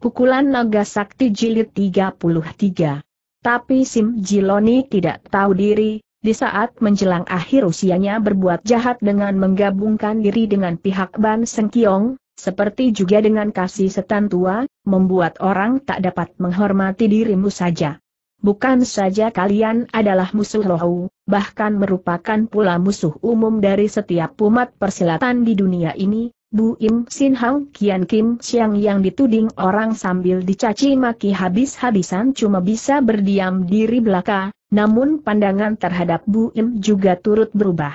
Pukulan Naga Sakti Jilid 33. Tapi Sim Jiloni tidak tahu diri, di saat menjelang akhir usianya berbuat jahat dengan menggabungkan diri dengan pihak Ban Sengkiong, seperti juga dengan kasih setan tua, membuat orang tak dapat menghormati dirimu saja. Bukan saja kalian adalah musuh lohu, bahkan merupakan pula musuh umum dari setiap umat persilatan di dunia ini, Bu Im Sin Hang Kian Kim Siang yang dituding orang sambil dicaci maki habis-habisan cuma bisa berdiam diri belaka, namun pandangan terhadap Bu Im juga turut berubah.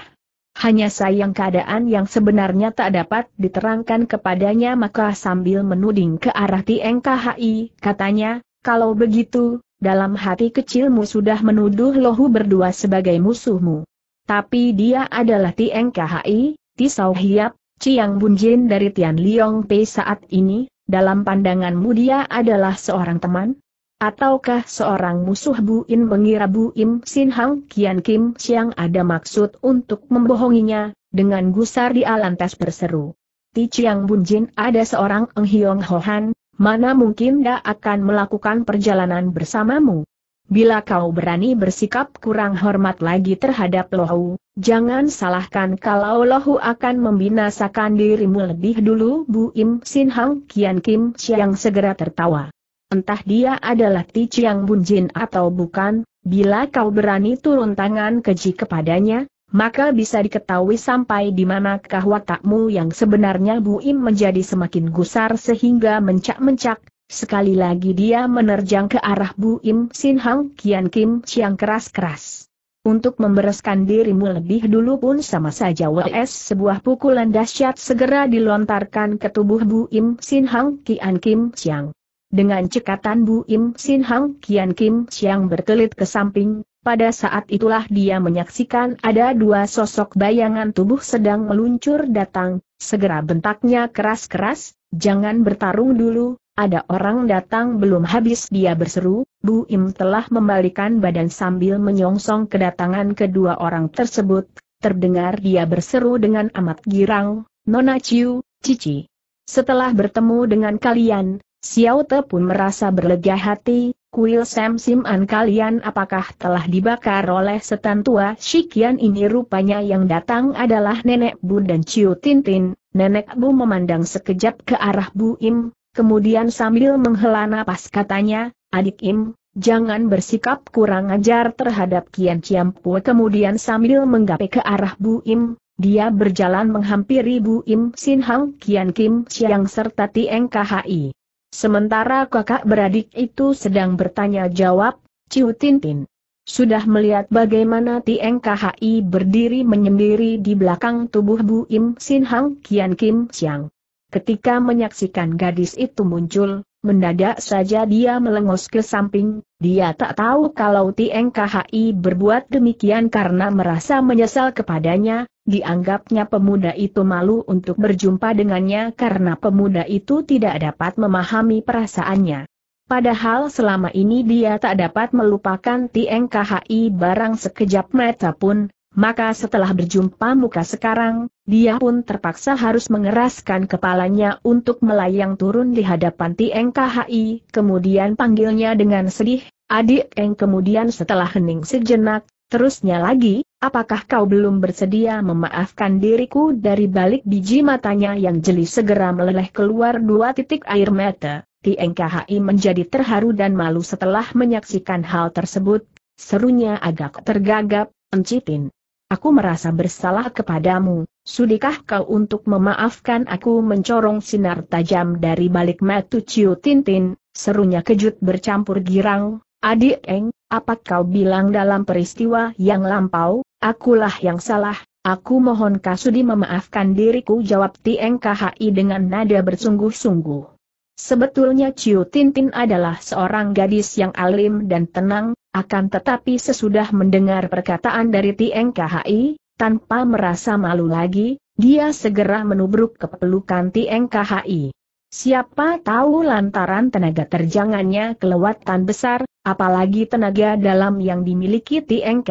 Hanya sayang keadaan yang sebenarnya tak dapat diterangkan kepadanya maka sambil menuding ke arah TNKHI, katanya, kalau begitu, dalam hati kecilmu sudah menuduh lohu berdua sebagai musuhmu. Tapi dia adalah TNKHI, Tisau Hiap, Ciang Bunjin dari Tian Liong Pei saat ini, dalam pandanganmu dia adalah seorang teman? Ataukah seorang musuh Bu In mengira Bu Im Sin Hang Kian Kim Siang ada maksud untuk membohonginya, dengan gusar di alantas berseru. Ti Ciang Bunjin ada seorang Eng Hiong Hohan, mana mungkin dia akan melakukan perjalanan bersamamu? Bila kau berani bersikap kurang hormat lagi terhadap Lohu, jangan salahkan kalau Lohu akan membinasakan dirimu lebih dulu Bu Im Sin Hang Kian Kim Siang segera tertawa. Entah dia adalah Ti Chiang Bun Jin atau bukan, bila kau berani turun tangan keji kepadanya, maka bisa diketahui sampai di manakah watakmu yang sebenarnya Bu Im menjadi semakin gusar sehingga mencak-mencak, Sekali lagi dia menerjang ke arah Bu Im Sin Hang Kian Kim Siang keras-keras. Untuk membereskan dirimu lebih dulu pun sama saja WS sebuah pukulan dahsyat segera dilontarkan ke tubuh Bu Im Sin Hang Kian Kim Siang Dengan cekatan Bu Im Sin Hang Kian Kim Siang berkelit ke samping, pada saat itulah dia menyaksikan ada dua sosok bayangan tubuh sedang meluncur datang, segera bentaknya keras-keras, Jangan bertarung dulu, ada orang datang belum habis dia berseru, Bu Im telah membalikan badan sambil menyongsong kedatangan kedua orang tersebut, terdengar dia berseru dengan amat girang, Nona Ciu, Cici. Setelah bertemu dengan kalian, Xiao Te pun merasa berlega hati, Kuil Sam Sim'an kalian apakah telah dibakar oleh setan tua Shikian ini rupanya yang datang adalah Nenek Bu dan Ciu Tintin, Nenek Bu memandang sekejap ke arah Bu Im, kemudian sambil menghela napas katanya, adik Im, jangan bersikap kurang ajar terhadap Kian Ciam kemudian sambil menggapai ke arah Bu Im, dia berjalan menghampiri Bu Im Sin Hang Kian Kim Siang serta Tieng KHI. Sementara kakak beradik itu sedang bertanya jawab, Ciu Tintin. Sudah melihat bagaimana Tieng KHI berdiri menyendiri di belakang tubuh Bu Im Sin Hang Kian Kim Siang. Ketika menyaksikan gadis itu muncul, mendadak saja dia melengos ke samping, dia tak tahu kalau TNKHI berbuat demikian karena merasa menyesal kepadanya, dianggapnya pemuda itu malu untuk berjumpa dengannya karena pemuda itu tidak dapat memahami perasaannya. Padahal selama ini dia tak dapat melupakan TNKHI barang sekejap mata pun, maka setelah berjumpa muka sekarang, dia pun terpaksa harus mengeraskan kepalanya untuk melayang turun di hadapan Tieng KHI, kemudian panggilnya dengan sedih, adik Eng kemudian setelah hening sejenak, terusnya lagi, apakah kau belum bersedia memaafkan diriku dari balik biji matanya yang jeli segera meleleh keluar dua titik air mata. Tieng KHI menjadi terharu dan malu setelah menyaksikan hal tersebut, serunya agak tergagap, encitin. Aku merasa bersalah kepadamu, sudikah kau untuk memaafkan aku mencorong sinar tajam dari balik matu Ciu Tintin, serunya kejut bercampur girang, adik Eng, apa kau bilang dalam peristiwa yang lampau, akulah yang salah, aku mohon kasudi memaafkan diriku jawab Tieng KHI dengan nada bersungguh-sungguh. Sebetulnya Ciu Tintin adalah seorang gadis yang alim dan tenang, akan tetapi sesudah mendengar perkataan dari Tieng tanpa merasa malu lagi, dia segera menubruk ke pelukan Tieng Siapa tahu lantaran tenaga terjangannya kelewatan besar, apalagi tenaga dalam yang dimiliki Tieng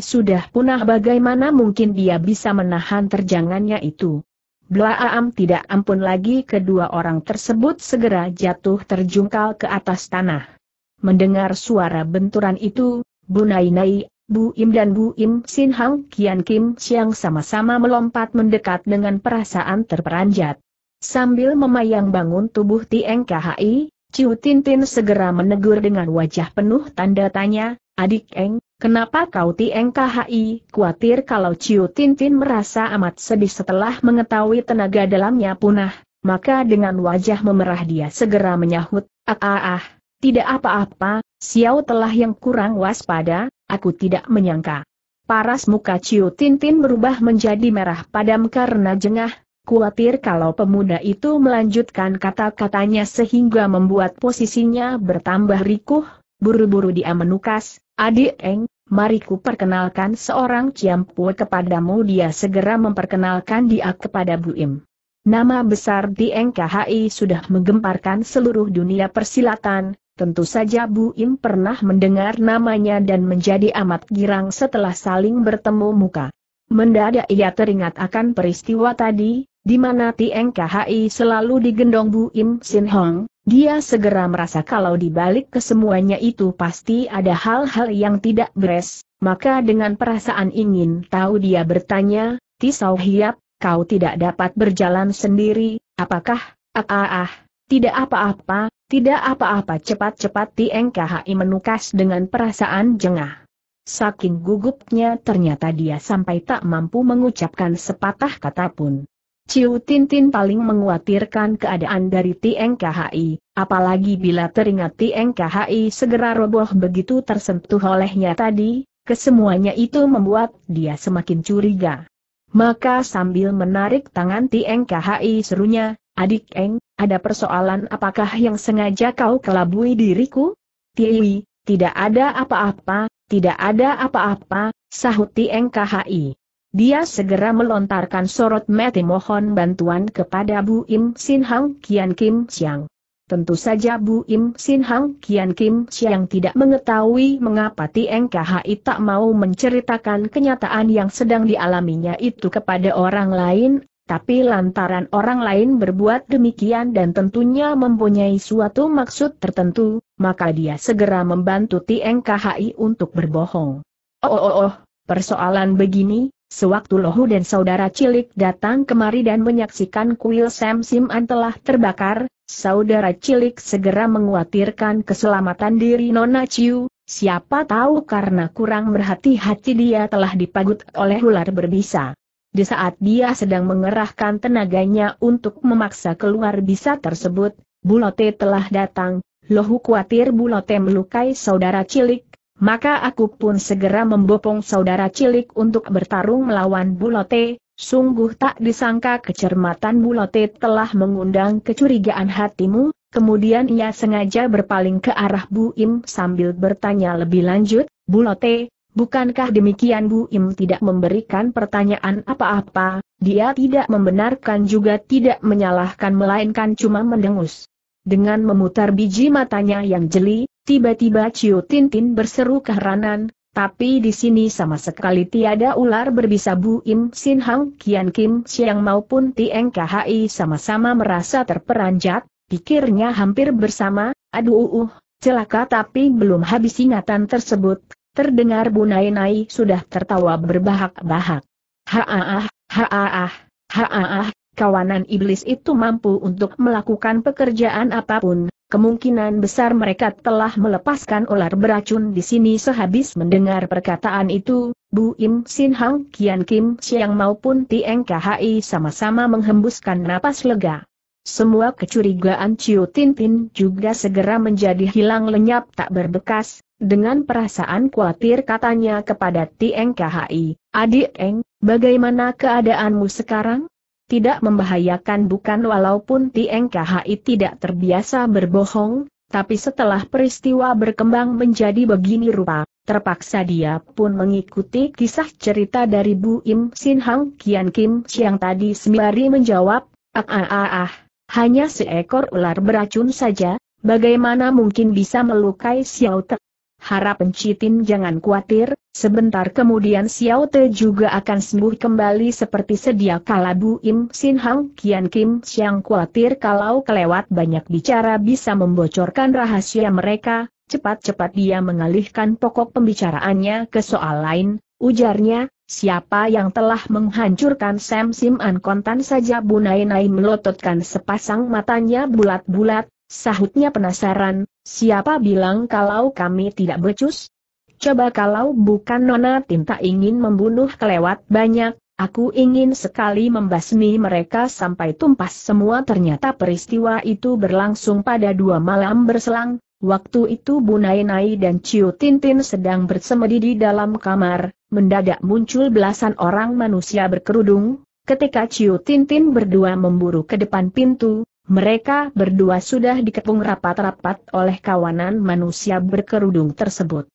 sudah punah bagaimana mungkin dia bisa menahan terjangannya itu. Blaam tidak ampun lagi kedua orang tersebut segera jatuh terjungkal ke atas tanah. Mendengar suara benturan itu, Bu Nai Nai, Bu Im dan Bu Im Sin Hang Kian Kim Siang sama-sama melompat mendekat dengan perasaan terperanjat. Sambil memayang bangun tubuh Tieng KHI, Ciu Tintin segera menegur dengan wajah penuh tanda tanya, Adik Eng, Kenapa kau Tieng KHI khawatir kalau Ciu Tintin merasa amat sedih setelah mengetahui tenaga dalamnya punah, maka dengan wajah memerah dia segera menyahut, ah ah ah, tidak apa-apa, Xiao telah yang kurang waspada, aku tidak menyangka. Paras muka Ciu Tintin berubah menjadi merah padam karena jengah, khawatir kalau pemuda itu melanjutkan kata-katanya sehingga membuat posisinya bertambah rikuh, buru-buru dia menukas, Adik Eng, mari ku perkenalkan seorang Pue kepadamu dia segera memperkenalkan dia kepada Bu Im. Nama besar di NKHI sudah menggemparkan seluruh dunia persilatan, tentu saja Bu Im pernah mendengar namanya dan menjadi amat girang setelah saling bertemu muka. Mendadak ia teringat akan peristiwa tadi, di mana Tieng Khai selalu digendong Bu Im Sin Hong, dia segera merasa kalau di balik kesemuanya itu pasti ada hal-hal yang tidak beres, maka dengan perasaan ingin tahu dia bertanya, Tisau Hiap, kau tidak dapat berjalan sendiri, apakah, ah ah ah, tidak apa-apa, tidak apa-apa cepat-cepat Tieng KHI menukas dengan perasaan jengah. Saking gugupnya ternyata dia sampai tak mampu mengucapkan sepatah kata pun. Ciu Tintin paling menguatirkan keadaan dari TNKHI, apalagi bila teringat TNKHI segera roboh begitu tersentuh olehnya tadi, kesemuanya itu membuat dia semakin curiga. Maka sambil menarik tangan TNKHI serunya, Adik Eng, ada persoalan apakah yang sengaja kau kelabui diriku? Tiwi, tidak ada apa-apa, tidak ada apa-apa, sahut TNKHI. Dia segera melontarkan sorot mati mohon bantuan kepada Bu Im Sin Hang Kian Kim Siang. Tentu saja Bu Im Sin Hang Kian Kim Siang tidak mengetahui mengapa Tieng KHI tak mau menceritakan kenyataan yang sedang dialaminya itu kepada orang lain, tapi lantaran orang lain berbuat demikian dan tentunya mempunyai suatu maksud tertentu, maka dia segera membantu Tieng KHI untuk berbohong. Oh oh oh, oh persoalan begini, Sewaktu Lohu dan saudara cilik datang kemari dan menyaksikan kuil Sam Sim'an telah terbakar, saudara cilik segera menguatirkan keselamatan diri Nona Chiu. siapa tahu karena kurang berhati-hati dia telah dipagut oleh ular berbisa. Di saat dia sedang mengerahkan tenaganya untuk memaksa keluar bisa tersebut, Bulote telah datang, Lohu khawatir Bulote melukai saudara cilik, maka aku pun segera membopong saudara cilik untuk bertarung melawan Bulote, sungguh tak disangka kecermatan Bulote telah mengundang kecurigaan hatimu, kemudian ia sengaja berpaling ke arah Bu Im sambil bertanya lebih lanjut, Bulote, Bukankah demikian Bu Im tidak memberikan pertanyaan apa-apa, dia tidak membenarkan juga tidak menyalahkan melainkan cuma mendengus. Dengan memutar biji matanya yang jeli, Tiba-tiba Ciu Tintin berseru keheranan, tapi di sini sama sekali tiada ular berbisa Bu Im Sin Hang Kian Kim Siang maupun Tieng KHI sama-sama merasa terperanjat, pikirnya hampir bersama, aduh uh, uh, celaka tapi belum habis ingatan tersebut, terdengar Bu Nai Nai sudah tertawa berbahak-bahak. Haaah, haaah, haaah, kawanan iblis itu mampu untuk melakukan pekerjaan apapun, kemungkinan besar mereka telah melepaskan ular beracun di sini sehabis mendengar perkataan itu, Bu Im Sin Hang Kian Kim Siang maupun Tieng KHI sama-sama menghembuskan napas lega. Semua kecurigaan Ciu Tin Tin juga segera menjadi hilang lenyap tak berbekas, dengan perasaan khawatir katanya kepada Tieng KHI, Adik Eng, bagaimana keadaanmu sekarang? tidak membahayakan bukan walaupun TNKHI tidak terbiasa berbohong, tapi setelah peristiwa berkembang menjadi begini rupa, terpaksa dia pun mengikuti kisah cerita dari Bu Im Sin Hang Kian Kim Chiang tadi sembari menjawab, ah ah ah ah, hanya seekor ular beracun saja, bagaimana mungkin bisa melukai Xiao Te? Harap pencitin jangan khawatir, sebentar kemudian Xiao Te juga akan sembuh kembali seperti sedia kala Bu Im Sin Hang Kian Kim Siang khawatir kalau kelewat banyak bicara bisa membocorkan rahasia mereka, cepat-cepat dia mengalihkan pokok pembicaraannya ke soal lain, ujarnya, siapa yang telah menghancurkan Sam Sim An Kontan saja Bunai Nai melototkan sepasang matanya bulat-bulat, Sahutnya penasaran, siapa bilang kalau kami tidak becus? Coba kalau bukan Nona Tinta ingin membunuh kelewat banyak, aku ingin sekali membasmi mereka sampai tumpas semua ternyata peristiwa itu berlangsung pada dua malam berselang, waktu itu Bu Nainai dan Ciu Tintin sedang bersemedi di dalam kamar, mendadak muncul belasan orang manusia berkerudung, Ketika Ciu Tintin berdua memburu ke depan pintu, mereka berdua sudah dikepung rapat-rapat oleh kawanan manusia berkerudung tersebut.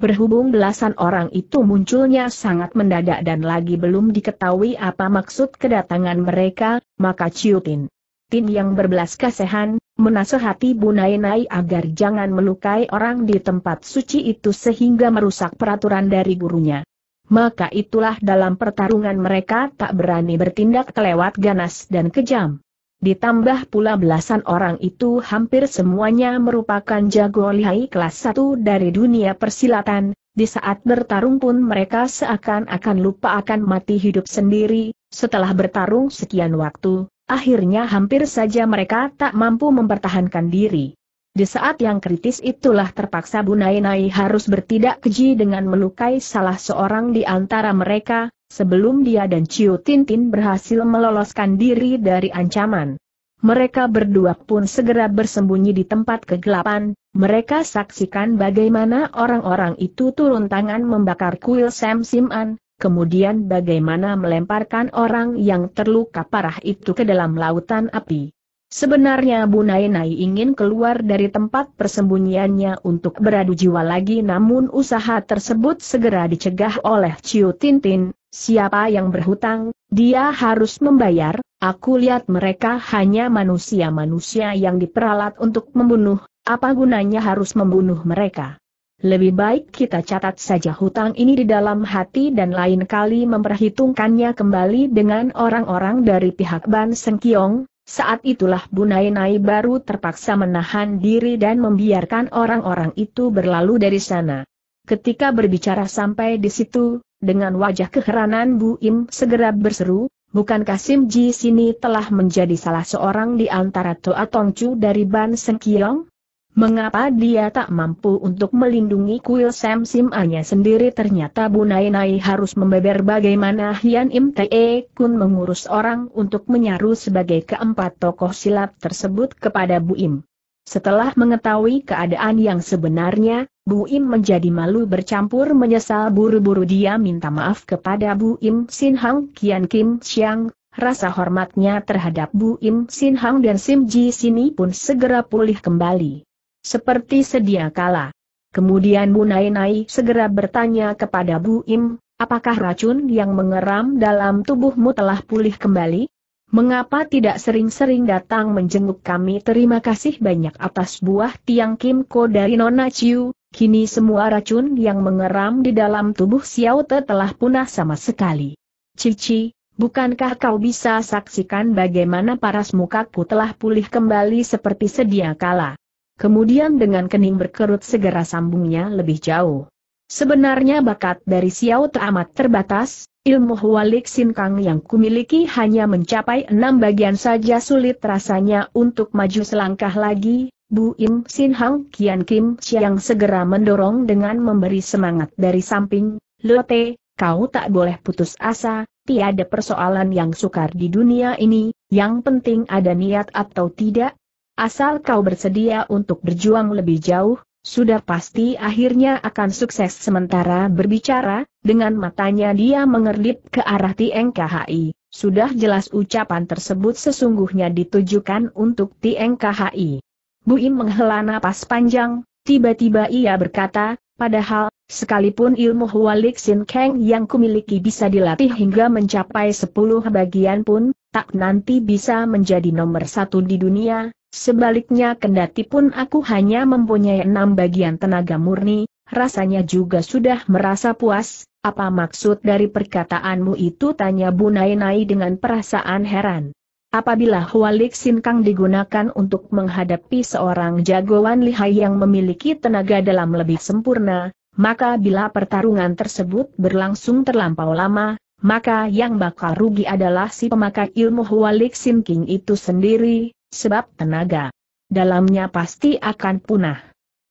Berhubung belasan orang itu munculnya sangat mendadak dan lagi belum diketahui apa maksud kedatangan mereka, maka Ciutin. Tin Tin yang berbelas kasihan, menasehati Bu Nainai agar jangan melukai orang di tempat suci itu sehingga merusak peraturan dari gurunya. Maka itulah dalam pertarungan mereka tak berani bertindak kelewat ganas dan kejam. Ditambah pula belasan orang itu hampir semuanya merupakan jago lihai kelas 1 dari dunia persilatan, di saat bertarung pun mereka seakan-akan lupa akan mati hidup sendiri, setelah bertarung sekian waktu, akhirnya hampir saja mereka tak mampu mempertahankan diri. Di saat yang kritis itulah terpaksa Bunai Nai harus bertindak keji dengan melukai salah seorang di antara mereka, sebelum dia dan Ciu Tintin berhasil meloloskan diri dari ancaman. Mereka berdua pun segera bersembunyi di tempat kegelapan, mereka saksikan bagaimana orang-orang itu turun tangan membakar kuil Sam Sim'an, kemudian bagaimana melemparkan orang yang terluka parah itu ke dalam lautan api. Sebenarnya Bu Nainai ingin keluar dari tempat persembunyiannya untuk beradu jiwa lagi namun usaha tersebut segera dicegah oleh Ciu Tintin, Siapa yang berhutang, dia harus membayar, aku lihat mereka hanya manusia-manusia yang diperalat untuk membunuh, apa gunanya harus membunuh mereka? Lebih baik kita catat saja hutang ini di dalam hati dan lain kali memperhitungkannya kembali dengan orang-orang dari pihak Ban Sengkiong, saat itulah bunai Bunainai baru terpaksa menahan diri dan membiarkan orang-orang itu berlalu dari sana. Ketika berbicara sampai di situ, dengan wajah keheranan Bu Im segera berseru, bukankah Sim Ji sini telah menjadi salah seorang di antara Toa Tongcu dari Ban Sengkiong? Mengapa dia tak mampu untuk melindungi kuil Sam Sim Anya sendiri ternyata Bu Nai Nai harus membeber bagaimana Hian Im Te Kun mengurus orang untuk menyaru sebagai keempat tokoh silat tersebut kepada Bu Im. Setelah mengetahui keadaan yang sebenarnya, Bu Im menjadi malu bercampur menyesal buru-buru dia minta maaf kepada Bu Im Sin Hang Kian Kim Siang, rasa hormatnya terhadap Bu Im Sin Hang dan Sim Ji Sini pun segera pulih kembali. Seperti sedia kala. Kemudian Bu Nai Nai segera bertanya kepada Bu Im, apakah racun yang mengeram dalam tubuhmu telah pulih kembali? Mengapa tidak sering-sering datang menjenguk kami? Terima kasih banyak atas buah tiang Kimko dari Nona Chiu. Kini semua racun yang mengeram di dalam tubuh Xiao Te telah punah sama sekali. Cici, bukankah kau bisa saksikan bagaimana paras mukaku telah pulih kembali seperti sedia kala? Kemudian dengan kening berkerut segera sambungnya lebih jauh. Sebenarnya bakat dari Xiao Te amat terbatas, ilmu Hualik kang yang kumiliki hanya mencapai enam bagian saja sulit rasanya untuk maju selangkah lagi, Bu Im Sin Hang Kian Kim siang segera mendorong dengan memberi semangat dari samping, Lote, kau tak boleh putus asa, tiada persoalan yang sukar di dunia ini, yang penting ada niat atau tidak. Asal kau bersedia untuk berjuang lebih jauh, sudah pasti akhirnya akan sukses sementara berbicara, dengan matanya dia mengerlip ke arah Tieng KHI. Sudah jelas ucapan tersebut sesungguhnya ditujukan untuk Tieng Bu Buim menghela napas panjang, tiba-tiba ia berkata, padahal, sekalipun ilmu Hualik Sin Kang yang kumiliki bisa dilatih hingga mencapai sepuluh bagian pun, tak nanti bisa menjadi nomor satu di dunia, sebaliknya kendati pun aku hanya mempunyai enam bagian tenaga murni, rasanya juga sudah merasa puas, apa maksud dari perkataanmu itu tanya Bu Nainai dengan perasaan heran. Apabila Hualik Sinkang digunakan untuk menghadapi seorang jagoan lihai yang memiliki tenaga dalam lebih sempurna, maka bila pertarungan tersebut berlangsung terlampau lama, maka yang bakal rugi adalah si pemakai ilmu Hualik Sinking itu sendiri, sebab tenaga dalamnya pasti akan punah.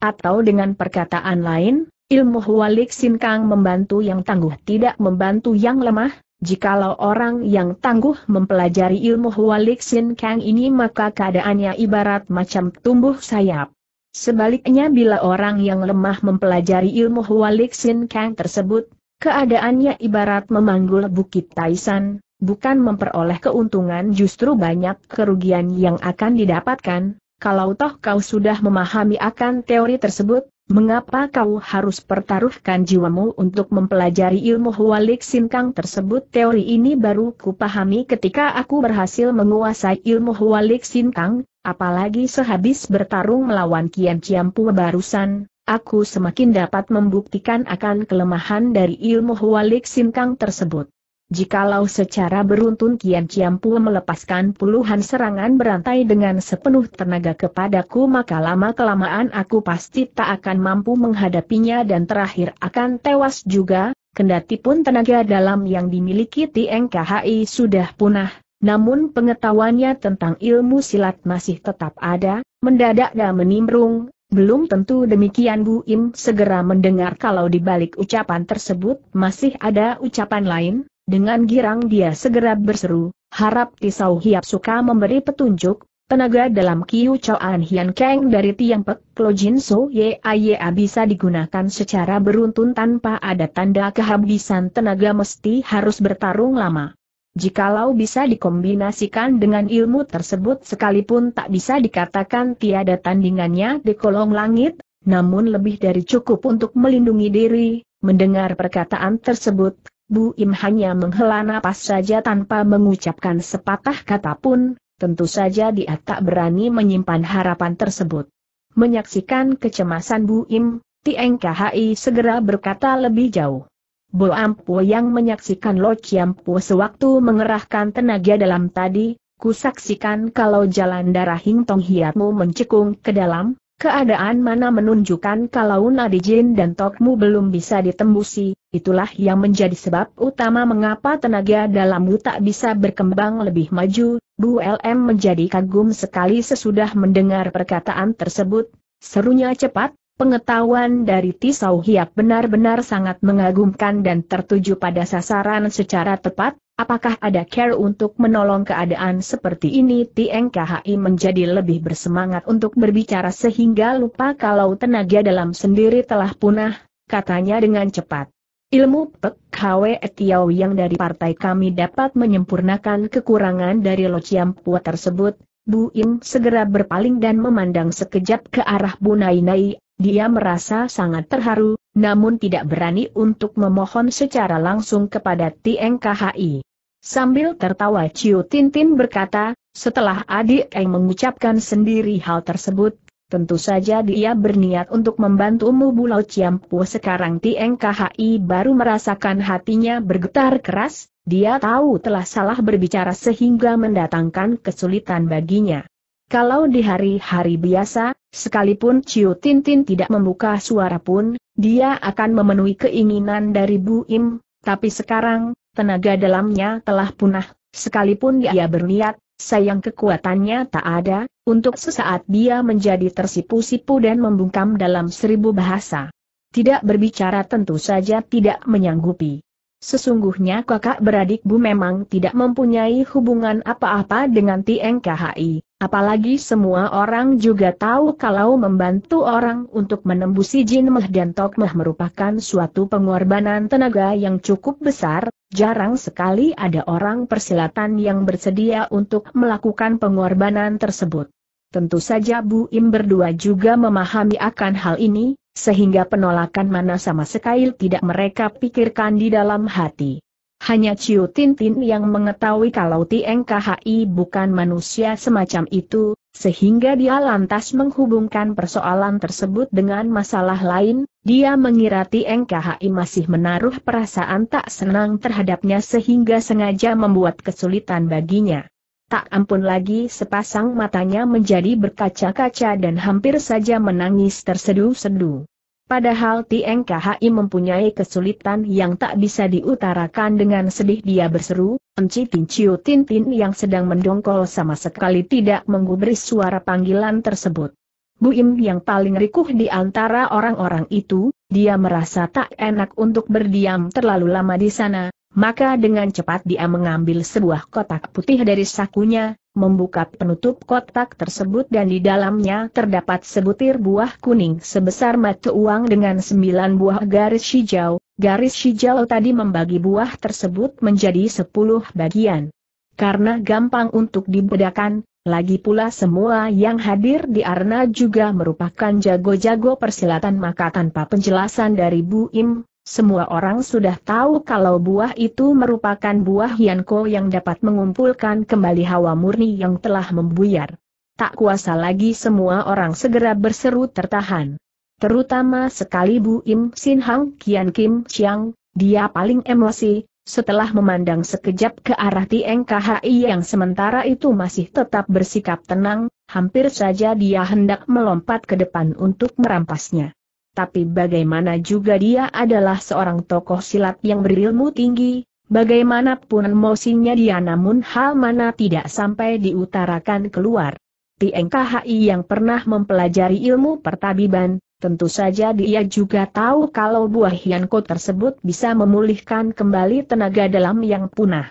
Atau dengan perkataan lain, ilmu Hualik Sinkang membantu yang tangguh tidak membantu yang lemah, Jikalau orang yang tangguh mempelajari ilmu Sin Kang ini maka keadaannya ibarat macam tumbuh sayap. Sebaliknya bila orang yang lemah mempelajari ilmu Sin Kang tersebut, keadaannya ibarat memanggul bukit Taisan, bukan memperoleh keuntungan justru banyak kerugian yang akan didapatkan, kalau toh kau sudah memahami akan teori tersebut, Mengapa kau harus pertaruhkan jiwamu untuk mempelajari ilmu Hualik Sinkang tersebut? Teori ini baru kupahami ketika aku berhasil menguasai ilmu Hualik Sinkang, apalagi sehabis bertarung melawan Kian Ciampu barusan, aku semakin dapat membuktikan akan kelemahan dari ilmu Hualik Sinkang tersebut. Jikalau secara beruntun Kian Ciampu melepaskan puluhan serangan berantai dengan sepenuh tenaga kepadaku maka lama-kelamaan aku pasti tak akan mampu menghadapinya dan terakhir akan tewas juga, kendati pun tenaga dalam yang dimiliki Tieng KHI sudah punah, namun pengetahuannya tentang ilmu silat masih tetap ada, mendadak dan menimbrung, belum tentu demikian Bu Im segera mendengar kalau di balik ucapan tersebut masih ada ucapan lain, dengan girang dia segera berseru, harap Tisau Hiap suka memberi petunjuk, tenaga dalam Kiu Choan Hian Kang dari Tiang Pek Lo Jin So Ye Aye bisa digunakan secara beruntun tanpa ada tanda kehabisan tenaga mesti harus bertarung lama. Jikalau bisa dikombinasikan dengan ilmu tersebut sekalipun tak bisa dikatakan tiada tandingannya di kolong langit, namun lebih dari cukup untuk melindungi diri, mendengar perkataan tersebut, Bu Im hanya menghela napas saja tanpa mengucapkan sepatah kata pun, tentu saja dia tak berani menyimpan harapan tersebut. Menyaksikan kecemasan Bu Im, Tieng KHI segera berkata lebih jauh. Bu Ampu yang menyaksikan Lo Chiampu sewaktu mengerahkan tenaga dalam tadi, kusaksikan kalau jalan darah Hing Tong Hiatmu mencekung ke dalam, Keadaan mana menunjukkan kalau nadi jin dan tokmu belum bisa ditembusi, itulah yang menjadi sebab utama mengapa tenaga dalammu tak bisa berkembang lebih maju, Bu LM menjadi kagum sekali sesudah mendengar perkataan tersebut, serunya cepat, pengetahuan dari Tisau Hiap benar-benar sangat mengagumkan dan tertuju pada sasaran secara tepat, Apakah ada care untuk menolong keadaan seperti ini? TNKHI menjadi lebih bersemangat untuk berbicara sehingga lupa kalau tenaga dalam sendiri telah punah, katanya dengan cepat. Ilmu Pek Hwe Etiau yang dari partai kami dapat menyempurnakan kekurangan dari Lo Pua tersebut, Bu Im segera berpaling dan memandang sekejap ke arah Bu Nainai, dia merasa sangat terharu, namun tidak berani untuk memohon secara langsung kepada Tieng KHI. Sambil tertawa Ciu Tintin berkata, setelah adik Eng mengucapkan sendiri hal tersebut, tentu saja dia berniat untuk membantumu Bulau Ciampu sekarang Tieng KHI baru merasakan hatinya bergetar keras, dia tahu telah salah berbicara sehingga mendatangkan kesulitan baginya. Kalau di hari-hari biasa, Sekalipun Ciu Tintin tidak membuka suara pun, dia akan memenuhi keinginan dari Bu Im, tapi sekarang, tenaga dalamnya telah punah, sekalipun dia berniat, sayang kekuatannya tak ada, untuk sesaat dia menjadi tersipu-sipu dan membungkam dalam seribu bahasa. Tidak berbicara tentu saja tidak menyanggupi. Sesungguhnya kakak beradik Bu memang tidak mempunyai hubungan apa-apa dengan TNKHI, apalagi semua orang juga tahu kalau membantu orang untuk menembusi Jin Meh dan Tok Meh merupakan suatu pengorbanan tenaga yang cukup besar, jarang sekali ada orang persilatan yang bersedia untuk melakukan pengorbanan tersebut. Tentu saja Bu Im berdua juga memahami akan hal ini, sehingga penolakan mana sama sekali tidak mereka pikirkan di dalam hati. Hanya Ciu Tintin yang mengetahui kalau TNKHI bukan manusia semacam itu, sehingga dia lantas menghubungkan persoalan tersebut dengan masalah lain, dia mengira TNKHI masih menaruh perasaan tak senang terhadapnya sehingga sengaja membuat kesulitan baginya. Tak ampun lagi sepasang matanya menjadi berkaca-kaca dan hampir saja menangis terseduh sedu Padahal Tieng mempunyai kesulitan yang tak bisa diutarakan dengan sedih dia berseru, Enci Tinciu Tintin yang sedang mendongkol sama sekali tidak menggubris suara panggilan tersebut. Buim yang paling rikuh di antara orang-orang itu, dia merasa tak enak untuk berdiam terlalu lama di sana, maka dengan cepat dia mengambil sebuah kotak putih dari sakunya, membuka penutup kotak tersebut dan di dalamnya terdapat sebutir buah kuning sebesar mata uang dengan sembilan buah garis hijau, garis hijau tadi membagi buah tersebut menjadi sepuluh bagian. Karena gampang untuk dibedakan, lagi pula semua yang hadir di Arna juga merupakan jago-jago persilatan maka tanpa penjelasan dari Bu Im, semua orang sudah tahu kalau buah itu merupakan buah Yanko yang dapat mengumpulkan kembali hawa murni yang telah membuyar. Tak kuasa lagi semua orang segera berseru tertahan. Terutama sekali Bu Im Sin Hang Kian Kim Chiang, dia paling emosi, setelah memandang sekejap ke arah Tieng KHI yang sementara itu masih tetap bersikap tenang, hampir saja dia hendak melompat ke depan untuk merampasnya tapi bagaimana juga dia adalah seorang tokoh silat yang berilmu tinggi, bagaimanapun emosinya dia namun hal mana tidak sampai diutarakan keluar. TNKHI yang pernah mempelajari ilmu pertabiban, tentu saja dia juga tahu kalau buah hianko tersebut bisa memulihkan kembali tenaga dalam yang punah.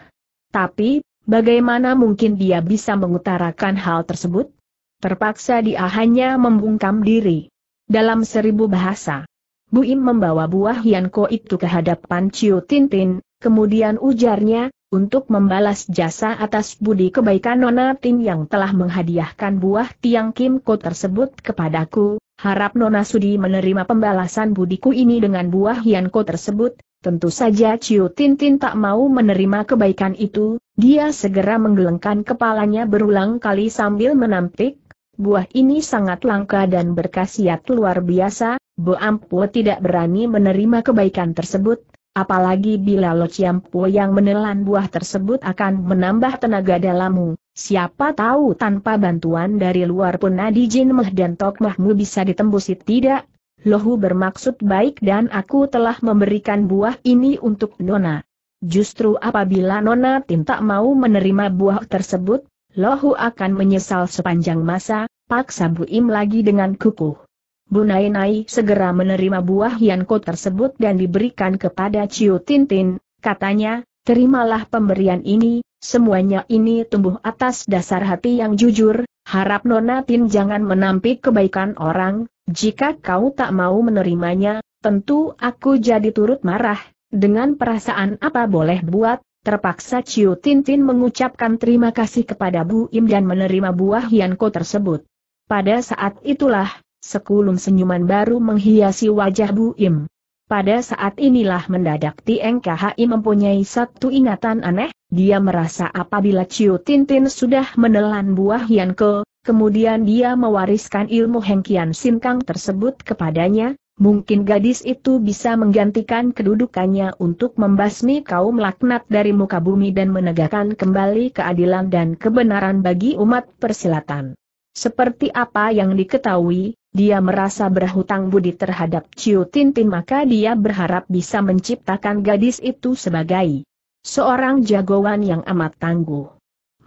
Tapi, bagaimana mungkin dia bisa mengutarakan hal tersebut? Terpaksa dia hanya membungkam diri dalam seribu bahasa. Bu Im membawa buah Hianko itu ke hadapan Ciu Tintin, kemudian ujarnya, untuk membalas jasa atas budi kebaikan Nona Tin yang telah menghadiahkan buah tiang Kimko tersebut kepadaku, harap Nona Sudi menerima pembalasan budiku ini dengan buah Hianko tersebut, tentu saja Ciu Tintin tak mau menerima kebaikan itu, dia segera menggelengkan kepalanya berulang kali sambil menampik, buah ini sangat langka dan berkhasiat luar biasa, Bo Ampu tidak berani menerima kebaikan tersebut, apalagi bila Lo Ciampu yang menelan buah tersebut akan menambah tenaga dalammu. Siapa tahu tanpa bantuan dari luar pun Adi Jin Meh dan Tok Mahmu bisa ditembusi tidak? Lohu bermaksud baik dan aku telah memberikan buah ini untuk Nona. Justru apabila Nona tinta mau menerima buah tersebut, Lohu akan menyesal sepanjang masa, paksa im lagi dengan kukuh. Nai segera menerima buah Yanko tersebut dan diberikan kepada Ciu Tintin, katanya, terimalah pemberian ini, semuanya ini tumbuh atas dasar hati yang jujur, harap Nona Tin jangan menampik kebaikan orang, jika kau tak mau menerimanya, tentu aku jadi turut marah, dengan perasaan apa boleh buat, Terpaksa Ciu Tintin mengucapkan terima kasih kepada Bu Im dan menerima buah Yanko tersebut. Pada saat itulah, sekulum senyuman baru menghiasi wajah Bu Im. Pada saat inilah mendadak Tieng KHI mempunyai satu ingatan aneh, dia merasa apabila Ciu Tintin sudah menelan buah Yanko, kemudian dia mewariskan ilmu Hengkian Sinkang tersebut kepadanya, mungkin gadis itu bisa menggantikan kedudukannya untuk membasmi kaum laknat dari muka bumi dan menegakkan kembali keadilan dan kebenaran bagi umat persilatan. Seperti apa yang diketahui, dia merasa berhutang budi terhadap Ciu Tintin maka dia berharap bisa menciptakan gadis itu sebagai seorang jagoan yang amat tangguh.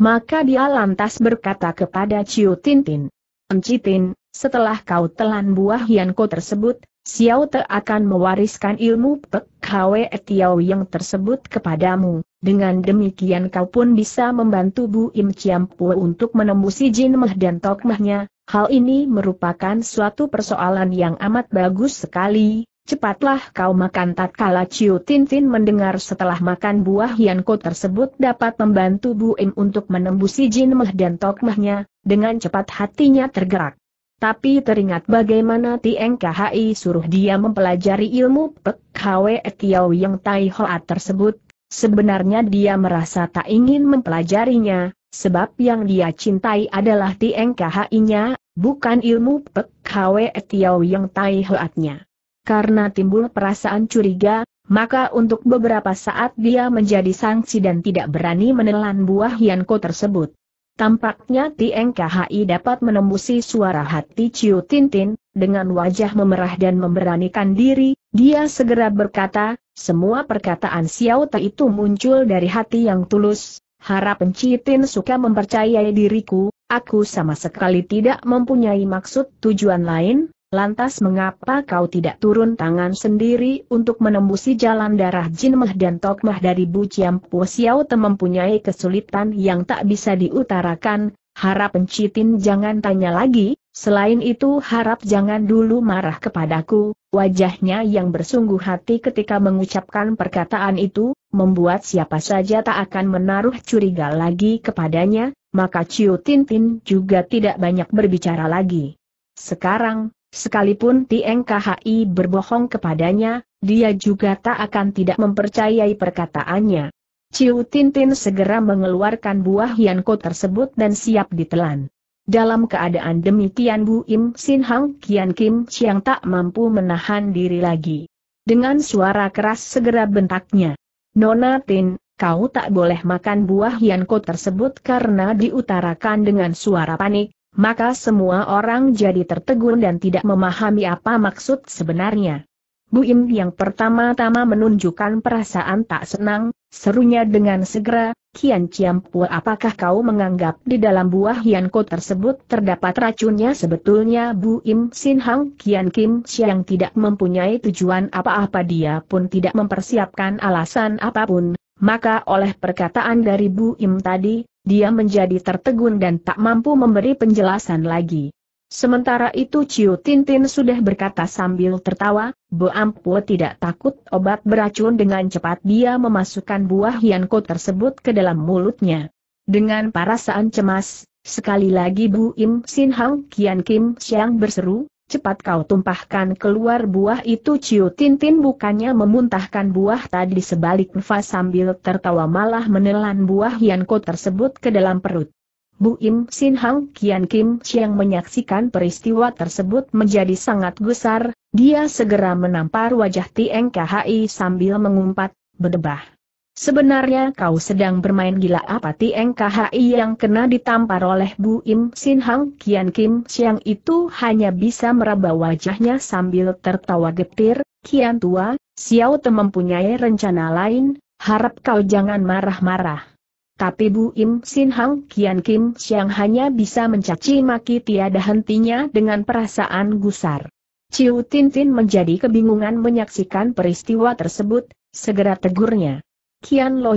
Maka dia lantas berkata kepada Ciu Tintin, Encitin, setelah kau telan buah yanko tersebut, Xiao Te akan mewariskan ilmu Pek Hwe Tiao yang tersebut kepadamu. Dengan demikian kau pun bisa membantu Bu Im Ciampu untuk menembusi Jin Meh dan Tok Mehnya. Hal ini merupakan suatu persoalan yang amat bagus sekali. Cepatlah kau makan tatkala Ciu Tintin mendengar setelah makan buah Yanko tersebut dapat membantu Bu Im untuk menembusi Jin Meh dan Tok Mehnya. Dengan cepat hatinya tergerak. Tapi teringat bagaimana Tieng Khi suruh dia mempelajari ilmu Pek Hwe Tiao Yang Tai Hoa tersebut. Sebenarnya dia merasa tak ingin mempelajarinya, sebab yang dia cintai adalah Tieng Khi-nya, bukan ilmu Pek Hwe Tiao Yang Tai Hoa-nya. Karena timbul perasaan curiga, maka untuk beberapa saat dia menjadi sangsi dan tidak berani menelan buah Yanko tersebut. Tampaknya Tieng KHI dapat menembusi suara hati Ciu Tintin, dengan wajah memerah dan memberanikan diri, dia segera berkata, semua perkataan Xiao Te itu muncul dari hati yang tulus, harap Citin suka mempercayai diriku, aku sama sekali tidak mempunyai maksud tujuan lain, Lantas mengapa kau tidak turun tangan sendiri untuk menembusi jalan darah Jin Meh dan Tok Meh dari Bu Ciam Po mempunyai kesulitan yang tak bisa diutarakan, harap pencitin jangan tanya lagi, selain itu harap jangan dulu marah kepadaku, wajahnya yang bersungguh hati ketika mengucapkan perkataan itu, membuat siapa saja tak akan menaruh curiga lagi kepadanya, maka Ciu Tintin juga tidak banyak berbicara lagi. Sekarang, Sekalipun Tieng KHI berbohong kepadanya, dia juga tak akan tidak mempercayai perkataannya. Ciu Tintin segera mengeluarkan buah Yanko tersebut dan siap ditelan. Dalam keadaan demikian Bu Im Sin Hang Kian Kim Chiang tak mampu menahan diri lagi. Dengan suara keras segera bentaknya. Nona Tin, kau tak boleh makan buah Yanko tersebut karena diutarakan dengan suara panik, maka semua orang jadi tertegun dan tidak memahami apa maksud sebenarnya. Buim yang pertama-tama menunjukkan perasaan tak senang, serunya dengan segera, Kian Ciampu apakah kau menganggap di dalam buah Hianko tersebut terdapat racunnya sebetulnya Buim Sin Hang Kian Kim Siang tidak mempunyai tujuan apa-apa dia pun tidak mempersiapkan alasan apapun, maka oleh perkataan dari Bu Im tadi, dia menjadi tertegun dan tak mampu memberi penjelasan lagi. Sementara itu Ciu Tintin sudah berkata sambil tertawa, "Bu Ampu tidak takut obat beracun dengan cepat dia memasukkan buah Hianko tersebut ke dalam mulutnya. Dengan perasaan cemas, sekali lagi Bu Im Sin Hang Kian Kim Siang berseru, Cepat kau tumpahkan keluar buah itu Ciu Tintin bukannya memuntahkan buah tadi sebalik nafas sambil tertawa malah menelan buah Yanko tersebut ke dalam perut. Bu Im Sin Hang Kian Kim Siang menyaksikan peristiwa tersebut menjadi sangat gusar, dia segera menampar wajah Tieng KHI sambil mengumpat, berdebah. Sebenarnya kau sedang bermain gila apa Tieng KHI yang kena ditampar oleh Bu Im Sin Hang Kian Kim Siang itu hanya bisa meraba wajahnya sambil tertawa getir, Kian tua, Xiao Te mempunyai rencana lain, harap kau jangan marah-marah. Tapi Bu Im Sin Hang Kian Kim Siang hanya bisa mencaci maki tiada hentinya dengan perasaan gusar. Ciu Tintin menjadi kebingungan menyaksikan peristiwa tersebut, segera tegurnya. Kian Lo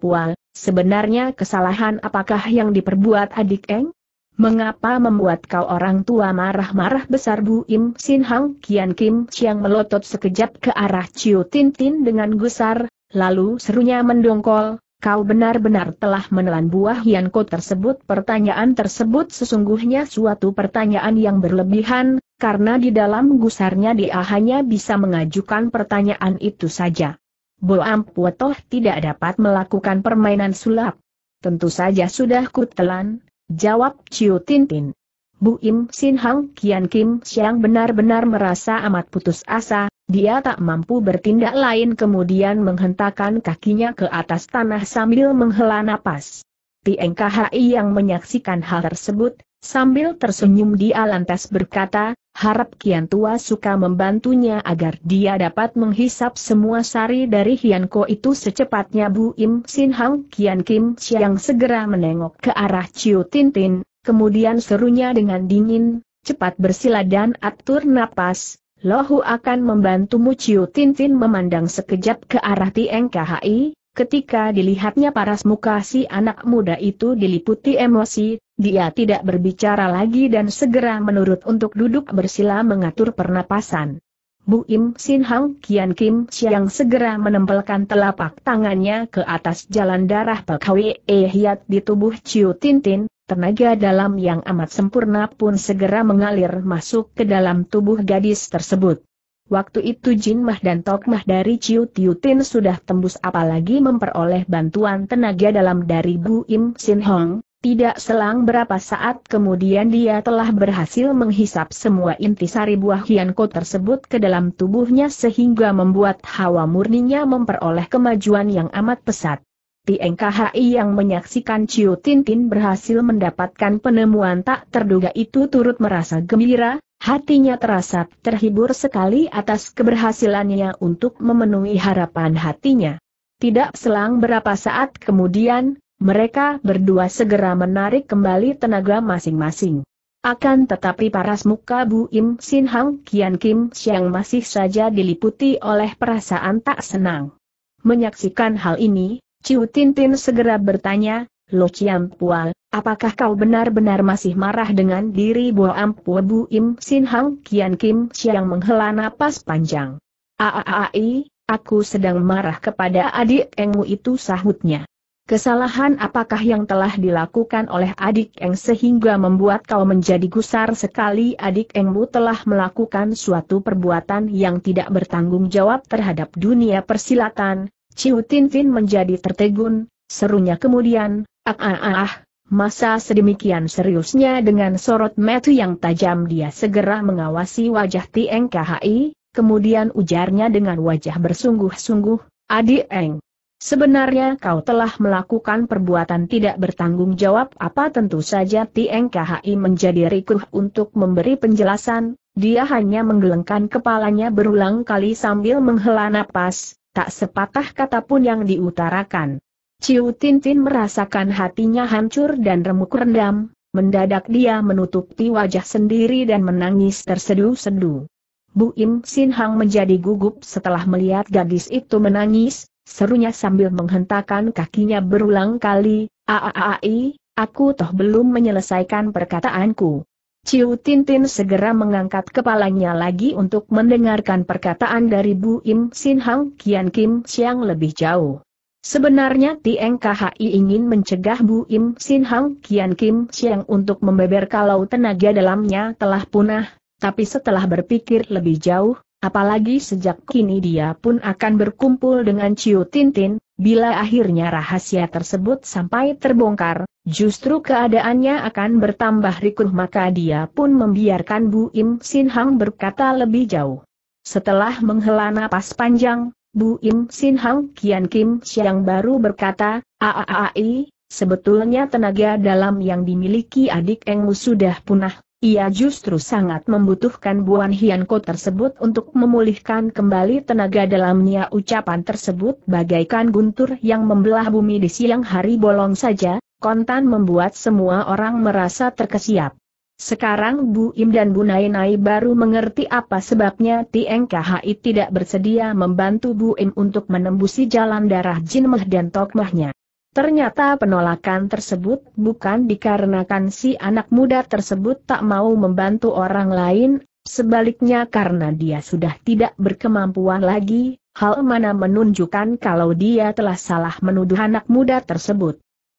Pua, sebenarnya kesalahan apakah yang diperbuat adik Eng? Mengapa membuat kau orang tua marah-marah besar Bu Im Sin Hang Kian Kim Chiang melotot sekejap ke arah Chiu Tin Tin dengan gusar, lalu serunya mendongkol, kau benar-benar telah menelan buah Ko tersebut pertanyaan tersebut sesungguhnya suatu pertanyaan yang berlebihan, karena di dalam gusarnya dia hanya bisa mengajukan pertanyaan itu saja. Boam Puotoh tidak dapat melakukan permainan sulap. Tentu saja sudah kutelan, jawab Chiu Tintin. Bu Im Sin Hang Kian Kim Siang benar-benar merasa amat putus asa, dia tak mampu bertindak lain kemudian menghentakkan kakinya ke atas tanah sambil menghela napas. Tieng yang menyaksikan hal tersebut, Sambil tersenyum dia lantas berkata, harap Kian Tua suka membantunya agar dia dapat menghisap semua sari dari Hianko itu secepatnya Bu Im Sin Hang Kian Kim siang segera menengok ke arah Chiu Tintin, kemudian serunya dengan dingin, cepat bersila dan atur napas, Lohu akan membantumu Ciu Tintin memandang sekejap ke arah Tieng KHI, Ketika dilihatnya paras muka si anak muda itu diliputi emosi, dia tidak berbicara lagi dan segera menurut untuk duduk bersila mengatur pernapasan. Bu Im Sin Hang Kian Kim Siang segera menempelkan telapak tangannya ke atas jalan darah Pekwe e Hiat di tubuh Ciu Tintin, tenaga dalam yang amat sempurna pun segera mengalir masuk ke dalam tubuh gadis tersebut. Waktu itu Jin Mah dan Tok Mah dari Ciu Tiu Tin sudah tembus apalagi memperoleh bantuan tenaga dalam dari Bu Im Sin Hong. Tidak selang berapa saat kemudian dia telah berhasil menghisap semua intisari buah Hianko tersebut ke dalam tubuhnya sehingga membuat hawa murninya memperoleh kemajuan yang amat pesat. TNKHI yang menyaksikan Ciu Tin berhasil mendapatkan penemuan tak terduga itu turut merasa gembira, Hatinya terasa terhibur sekali atas keberhasilannya untuk memenuhi harapan hatinya. Tidak selang berapa saat kemudian, mereka berdua segera menarik kembali tenaga masing-masing. Akan tetapi paras muka Bu Im Sin Hang Kian Kim Siang masih saja diliputi oleh perasaan tak senang. Menyaksikan hal ini, Ciu Tintin segera bertanya, Lo Chiam Pual, apakah kau benar-benar masih marah dengan diri Bo Ampu Bu Im Sin Hang Kian Kim Siang menghela napas panjang? Aaai, aku sedang marah kepada adik Engmu itu sahutnya. Kesalahan apakah yang telah dilakukan oleh adik Eng sehingga membuat kau menjadi gusar sekali adik Engmu telah melakukan suatu perbuatan yang tidak bertanggung jawab terhadap dunia persilatan, Ciu Tin Fin menjadi tertegun, serunya kemudian, Ah, Masa sedemikian seriusnya dengan sorot metu yang tajam dia segera mengawasi wajah Tieng KHI, kemudian ujarnya dengan wajah bersungguh-sungguh, Adi Eng. Sebenarnya kau telah melakukan perbuatan tidak bertanggung jawab apa tentu saja Tieng KHI menjadi rikuh untuk memberi penjelasan, dia hanya menggelengkan kepalanya berulang kali sambil menghela napas, tak sepatah kata pun yang diutarakan. Ciu Tintin merasakan hatinya hancur dan remuk rendam, mendadak dia menutupi wajah sendiri dan menangis tersedu-sedu. Bu Im Sin Hang menjadi gugup setelah melihat gadis itu menangis, serunya sambil menghentakkan kakinya berulang kali, Aaai, aku toh belum menyelesaikan perkataanku. Ciu Tintin segera mengangkat kepalanya lagi untuk mendengarkan perkataan dari Bu Im Sin Hang Kian Kim Siang lebih jauh. Sebenarnya Tieng KHI ingin mencegah Bu Im Sin Hang Kian Kim Siang untuk membeber kalau tenaga dalamnya telah punah, tapi setelah berpikir lebih jauh, apalagi sejak kini dia pun akan berkumpul dengan Ciu Tintin, bila akhirnya rahasia tersebut sampai terbongkar, justru keadaannya akan bertambah rikuh maka dia pun membiarkan Bu Im Sin Hang berkata lebih jauh. Setelah menghela napas panjang, Bu Im Sin Hang Kian Kim Siang baru berkata, Aaai, sebetulnya tenaga dalam yang dimiliki adik Engmu sudah punah. Ia justru sangat membutuhkan Buan Hianko tersebut untuk memulihkan kembali tenaga dalamnya ucapan tersebut bagaikan guntur yang membelah bumi di siang hari bolong saja, kontan membuat semua orang merasa terkesiap. Sekarang Bu Im dan Bu Nainai baru mengerti apa sebabnya TNKHI tidak bersedia membantu Bu Im untuk menembusi jalan darah Jin Mah dan Tok Mahnya. Ternyata penolakan tersebut bukan dikarenakan si anak muda tersebut tak mau membantu orang lain, sebaliknya karena dia sudah tidak berkemampuan lagi, hal mana menunjukkan kalau dia telah salah menuduh anak muda tersebut.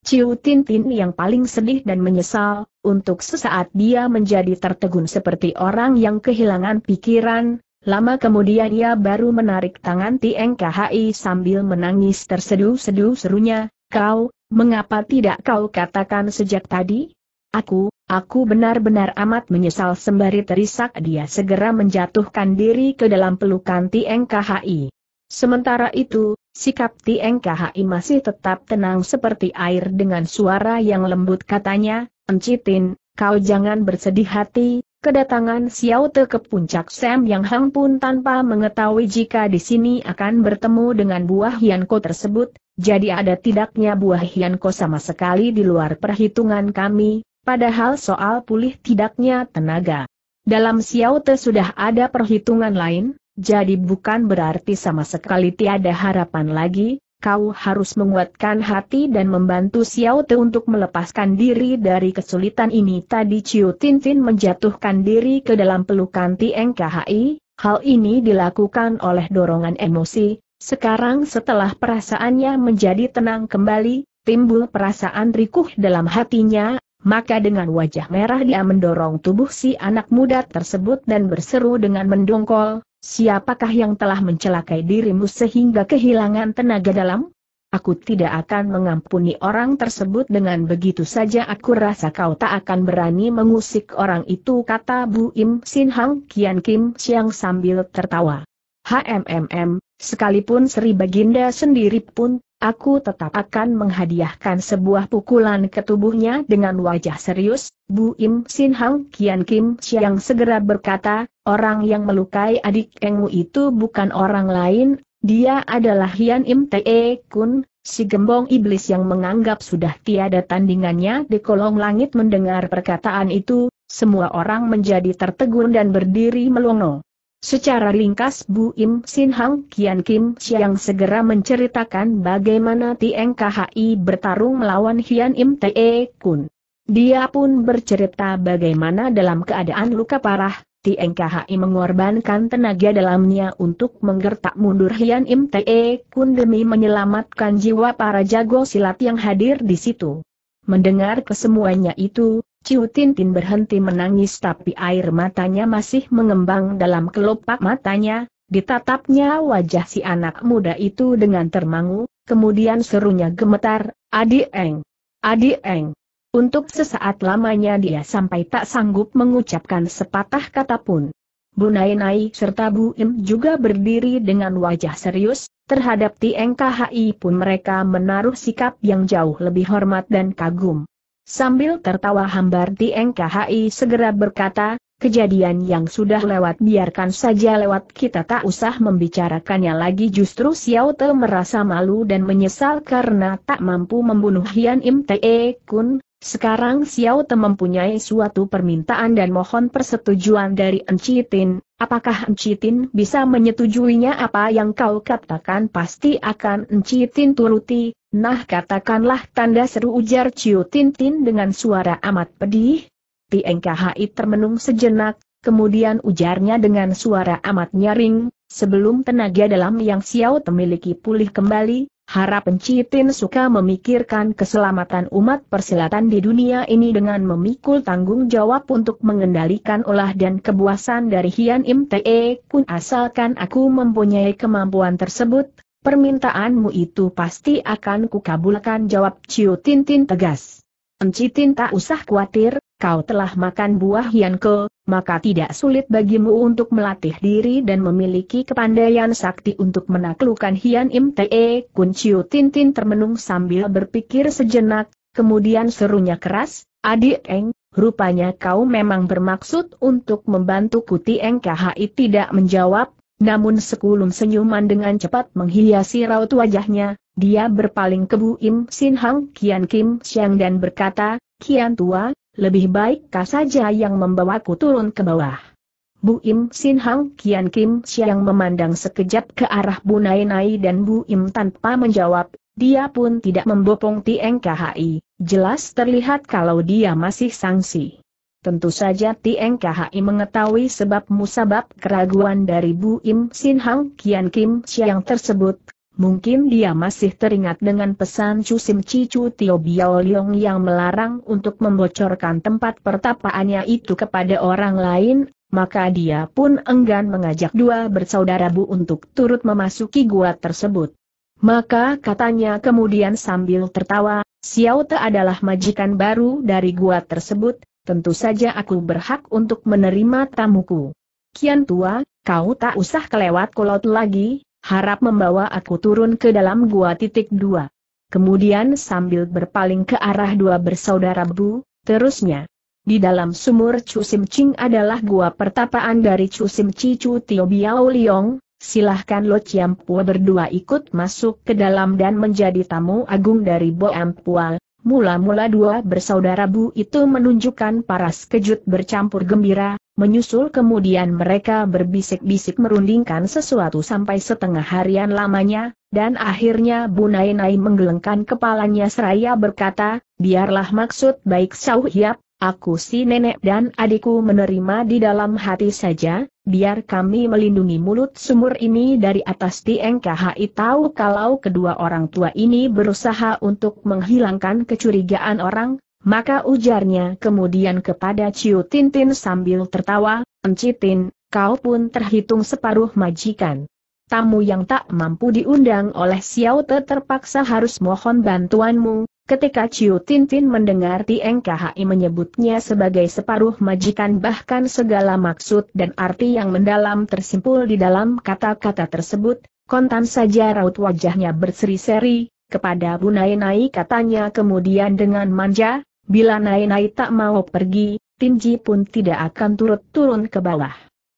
Ciu Tintin yang paling sedih dan menyesal, untuk sesaat dia menjadi tertegun seperti orang yang kehilangan pikiran, lama kemudian ia baru menarik tangan Tieng KHI sambil menangis terseduh-seduh serunya, kau, mengapa tidak kau katakan sejak tadi? Aku, aku benar-benar amat menyesal sembari terisak dia segera menjatuhkan diri ke dalam pelukan Tieng KHI. Sementara itu, Sikap Tieng KHI masih tetap tenang seperti air dengan suara yang lembut katanya, Encitin, kau jangan bersedih hati, kedatangan Xiao Te ke puncak Sam Yang Hang pun tanpa mengetahui jika di sini akan bertemu dengan buah Hianko tersebut, jadi ada tidaknya buah Hianko sama sekali di luar perhitungan kami, padahal soal pulih tidaknya tenaga. Dalam Xiao Te sudah ada perhitungan lain, jadi bukan berarti sama sekali tiada harapan lagi, kau harus menguatkan hati dan membantu Xiao Te untuk melepaskan diri dari kesulitan ini. Tadi Ciu Tintin menjatuhkan diri ke dalam pelukan Tieng hal ini dilakukan oleh dorongan emosi, sekarang setelah perasaannya menjadi tenang kembali, timbul perasaan rikuh dalam hatinya, maka dengan wajah merah dia mendorong tubuh si anak muda tersebut dan berseru dengan mendongkol, Siapakah yang telah mencelakai dirimu sehingga kehilangan tenaga dalam? Aku tidak akan mengampuni orang tersebut dengan begitu saja aku rasa kau tak akan berani mengusik orang itu kata Bu Im Sin Hang Kian Kim siang sambil tertawa. HMMM, sekalipun Sri Baginda sendiri pun Aku tetap akan menghadiahkan sebuah pukulan ke tubuhnya dengan wajah serius, Bu Im Sin Hang Kian Kim Siang segera berkata, orang yang melukai adik Engmu itu bukan orang lain, dia adalah Hian Im Te e Kun, si gembong iblis yang menganggap sudah tiada tandingannya di kolong langit mendengar perkataan itu, semua orang menjadi tertegun dan berdiri melongo. Secara ringkas Bu Im Sin Hang Kian Kim siang segera menceritakan bagaimana Tieng KHI bertarung melawan Hian Im Te Kun. Dia pun bercerita bagaimana dalam keadaan luka parah, Tieng KHI mengorbankan tenaga dalamnya untuk menggertak mundur Hian Im Te Kun demi menyelamatkan jiwa para jago silat yang hadir di situ. Mendengar kesemuanya itu, Ciu Tintin berhenti menangis tapi air matanya masih mengembang dalam kelopak matanya, ditatapnya wajah si anak muda itu dengan termangu, kemudian serunya gemetar, Adi Eng! Adi Eng! Untuk sesaat lamanya dia sampai tak sanggup mengucapkan sepatah kata pun. Bu Nai Nai serta Bu Im juga berdiri dengan wajah serius, terhadap Tieng pun mereka menaruh sikap yang jauh lebih hormat dan kagum. Sambil tertawa hambar di NKHI segera berkata, kejadian yang sudah lewat biarkan saja lewat kita tak usah membicarakannya lagi justru Xiao Te merasa malu dan menyesal karena tak mampu membunuh Hian Im Te Kun, sekarang Xiao Te mempunyai suatu permintaan dan mohon persetujuan dari Encitin, apakah Encitin bisa menyetujuinya apa yang kau katakan pasti akan Encitin turuti, Nah katakanlah tanda seru ujar Ciu Tintin dengan suara amat pedih. Tiengkahai termenung sejenak, kemudian ujarnya dengan suara amat nyaring, sebelum tenaga dalam yang Xiao memiliki pulih kembali, harap pencitin suka memikirkan keselamatan umat persilatan di dunia ini dengan memikul tanggung jawab untuk mengendalikan olah dan kebuasan dari Hian Im Te Kun asalkan aku mempunyai kemampuan tersebut, Permintaanmu itu pasti akan kukabulkan jawab Ciu Tintin tegas. Encitin tak usah khawatir, kau telah makan buah Yanko, maka tidak sulit bagimu untuk melatih diri dan memiliki kepandaian sakti untuk menaklukkan Hian Im Te Kun Ciu Tintin termenung sambil berpikir sejenak, kemudian serunya keras, adik Eng, rupanya kau memang bermaksud untuk membantu Kuti Khai tidak menjawab, namun sekulum senyuman dengan cepat menghiasi raut wajahnya, dia berpaling ke Bu Im Sin Hang Kian Kim Siang dan berkata, Kian Tua, lebih baik kau saja yang membawaku turun ke bawah. Bu Im Sin Hang Kian Kim Siang memandang sekejap ke arah Bu Nai Nai dan Bu Im tanpa menjawab, dia pun tidak membopong Tieng KHI, jelas terlihat kalau dia masih sangsi. Tentu saja Tieng KHI mengetahui sebab musabab keraguan dari Bu Im Sin Hang Kian Kim Siang tersebut. Mungkin dia masih teringat dengan pesan Cusim Cicu Tio Biao Leong yang melarang untuk membocorkan tempat pertapaannya itu kepada orang lain, maka dia pun enggan mengajak dua bersaudara Bu untuk turut memasuki gua tersebut. Maka katanya kemudian sambil tertawa, Xiao Te adalah majikan baru dari gua tersebut, tentu saja aku berhak untuk menerima tamuku. Kian tua, kau tak usah kelewat kolot lagi, harap membawa aku turun ke dalam gua titik dua. Kemudian sambil berpaling ke arah dua bersaudara Bu, terusnya. Di dalam sumur Ching adalah gua pertapaan dari Cusim Cicu Tio Biao Liong, silahkan Lo Pua berdua ikut masuk ke dalam dan menjadi tamu agung dari Bo Am Pua. Mula-mula dua bersaudara Bu itu menunjukkan paras kejut bercampur gembira, menyusul kemudian mereka berbisik-bisik merundingkan sesuatu sampai setengah harian lamanya, dan akhirnya Bu Nainai menggelengkan kepalanya seraya berkata, biarlah maksud baik Sauhiap, aku si nenek dan adikku menerima di dalam hati saja, biar kami melindungi mulut sumur ini dari atas Tieng KHI tahu kalau kedua orang tua ini berusaha untuk menghilangkan kecurigaan orang, maka ujarnya kemudian kepada Ciu Tintin sambil tertawa, Encitin, kau pun terhitung separuh majikan. Tamu yang tak mampu diundang oleh Xiao Te terpaksa harus mohon bantuanmu, Ketika Tin Tintin mendengar Tieng KHI menyebutnya sebagai separuh majikan bahkan segala maksud dan arti yang mendalam tersimpul di dalam kata-kata tersebut, kontan saja raut wajahnya berseri-seri, kepada Bu Nai Nai katanya kemudian dengan manja, bila Nai Nai tak mau pergi, Tinji pun tidak akan turut turun ke bawah.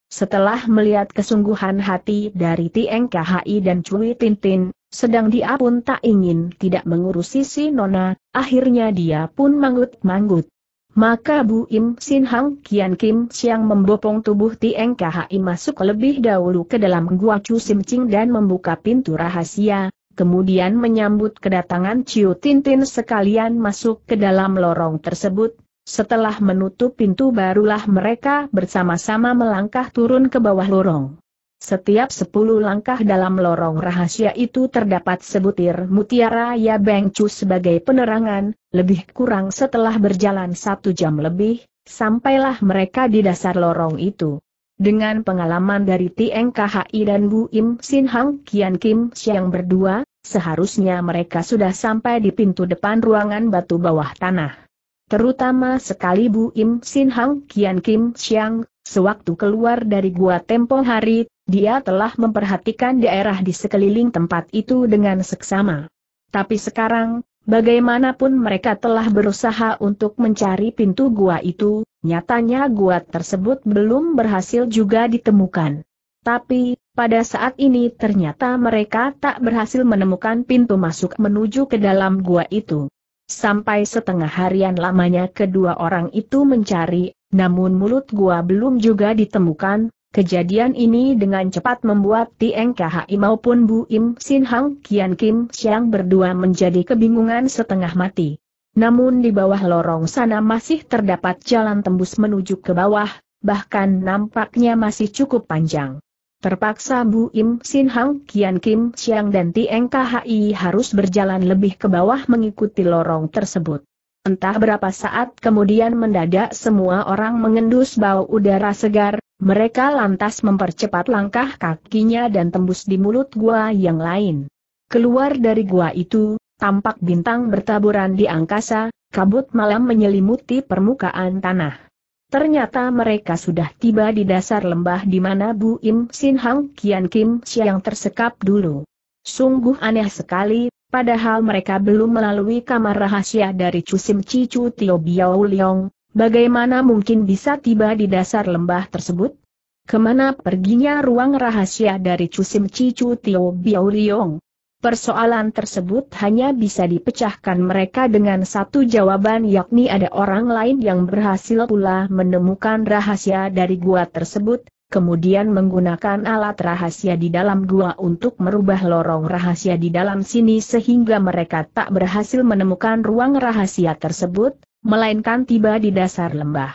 Setelah melihat kesungguhan hati dari Tieng KHI dan Cui Tintin, sedang dia pun tak ingin tidak mengurusi si Nona, akhirnya dia pun manggut-manggut. Maka Bu Im Sin Hang Kian Kim Siang membopong tubuh Tieng Khi masuk lebih dahulu ke dalam gua Chu Sim Ching dan membuka pintu rahasia, kemudian menyambut kedatangan Ciu Tintin sekalian masuk ke dalam lorong tersebut, setelah menutup pintu barulah mereka bersama-sama melangkah turun ke bawah lorong. Setiap sepuluh langkah dalam lorong rahasia itu terdapat sebutir mutiara Ya Beng sebagai penerangan, lebih kurang setelah berjalan satu jam lebih, sampailah mereka di dasar lorong itu. Dengan pengalaman dari Tieng KHI dan Bu Im Sin Hang Kian Kim Siang berdua, seharusnya mereka sudah sampai di pintu depan ruangan batu bawah tanah. Terutama sekali Bu Im Sin Hang Kian Kim Siang, Sewaktu keluar dari gua tempo hari, dia telah memperhatikan daerah di sekeliling tempat itu dengan seksama. Tapi sekarang, bagaimanapun mereka telah berusaha untuk mencari pintu gua itu, nyatanya gua tersebut belum berhasil juga ditemukan. Tapi, pada saat ini ternyata mereka tak berhasil menemukan pintu masuk menuju ke dalam gua itu. Sampai setengah harian lamanya kedua orang itu mencari, namun mulut gua belum juga ditemukan, kejadian ini dengan cepat membuat Tieng Khai maupun Bu Im Sin Hang Kian Kim Siang berdua menjadi kebingungan setengah mati. Namun di bawah lorong sana masih terdapat jalan tembus menuju ke bawah, bahkan nampaknya masih cukup panjang. Terpaksa Bu Im Sin Hang Kian Kim Siang dan Tieng Khai harus berjalan lebih ke bawah mengikuti lorong tersebut. Entah berapa saat kemudian mendadak semua orang mengendus bau udara segar, mereka lantas mempercepat langkah kakinya dan tembus di mulut gua yang lain. Keluar dari gua itu, tampak bintang bertaburan di angkasa, kabut malam menyelimuti permukaan tanah. Ternyata mereka sudah tiba di dasar lembah di mana Bu Im Sin Hang Kian Kim Siang tersekap dulu. Sungguh aneh sekali, Padahal mereka belum melalui kamar rahasia dari Cusim Cicu Tio Biao Leong, bagaimana mungkin bisa tiba di dasar lembah tersebut? Kemana perginya ruang rahasia dari Cusim Cicu Tio Biao Leong? Persoalan tersebut hanya bisa dipecahkan mereka dengan satu jawaban yakni ada orang lain yang berhasil pula menemukan rahasia dari gua tersebut, kemudian menggunakan alat rahasia di dalam gua untuk merubah lorong rahasia di dalam sini sehingga mereka tak berhasil menemukan ruang rahasia tersebut, melainkan tiba di dasar lembah.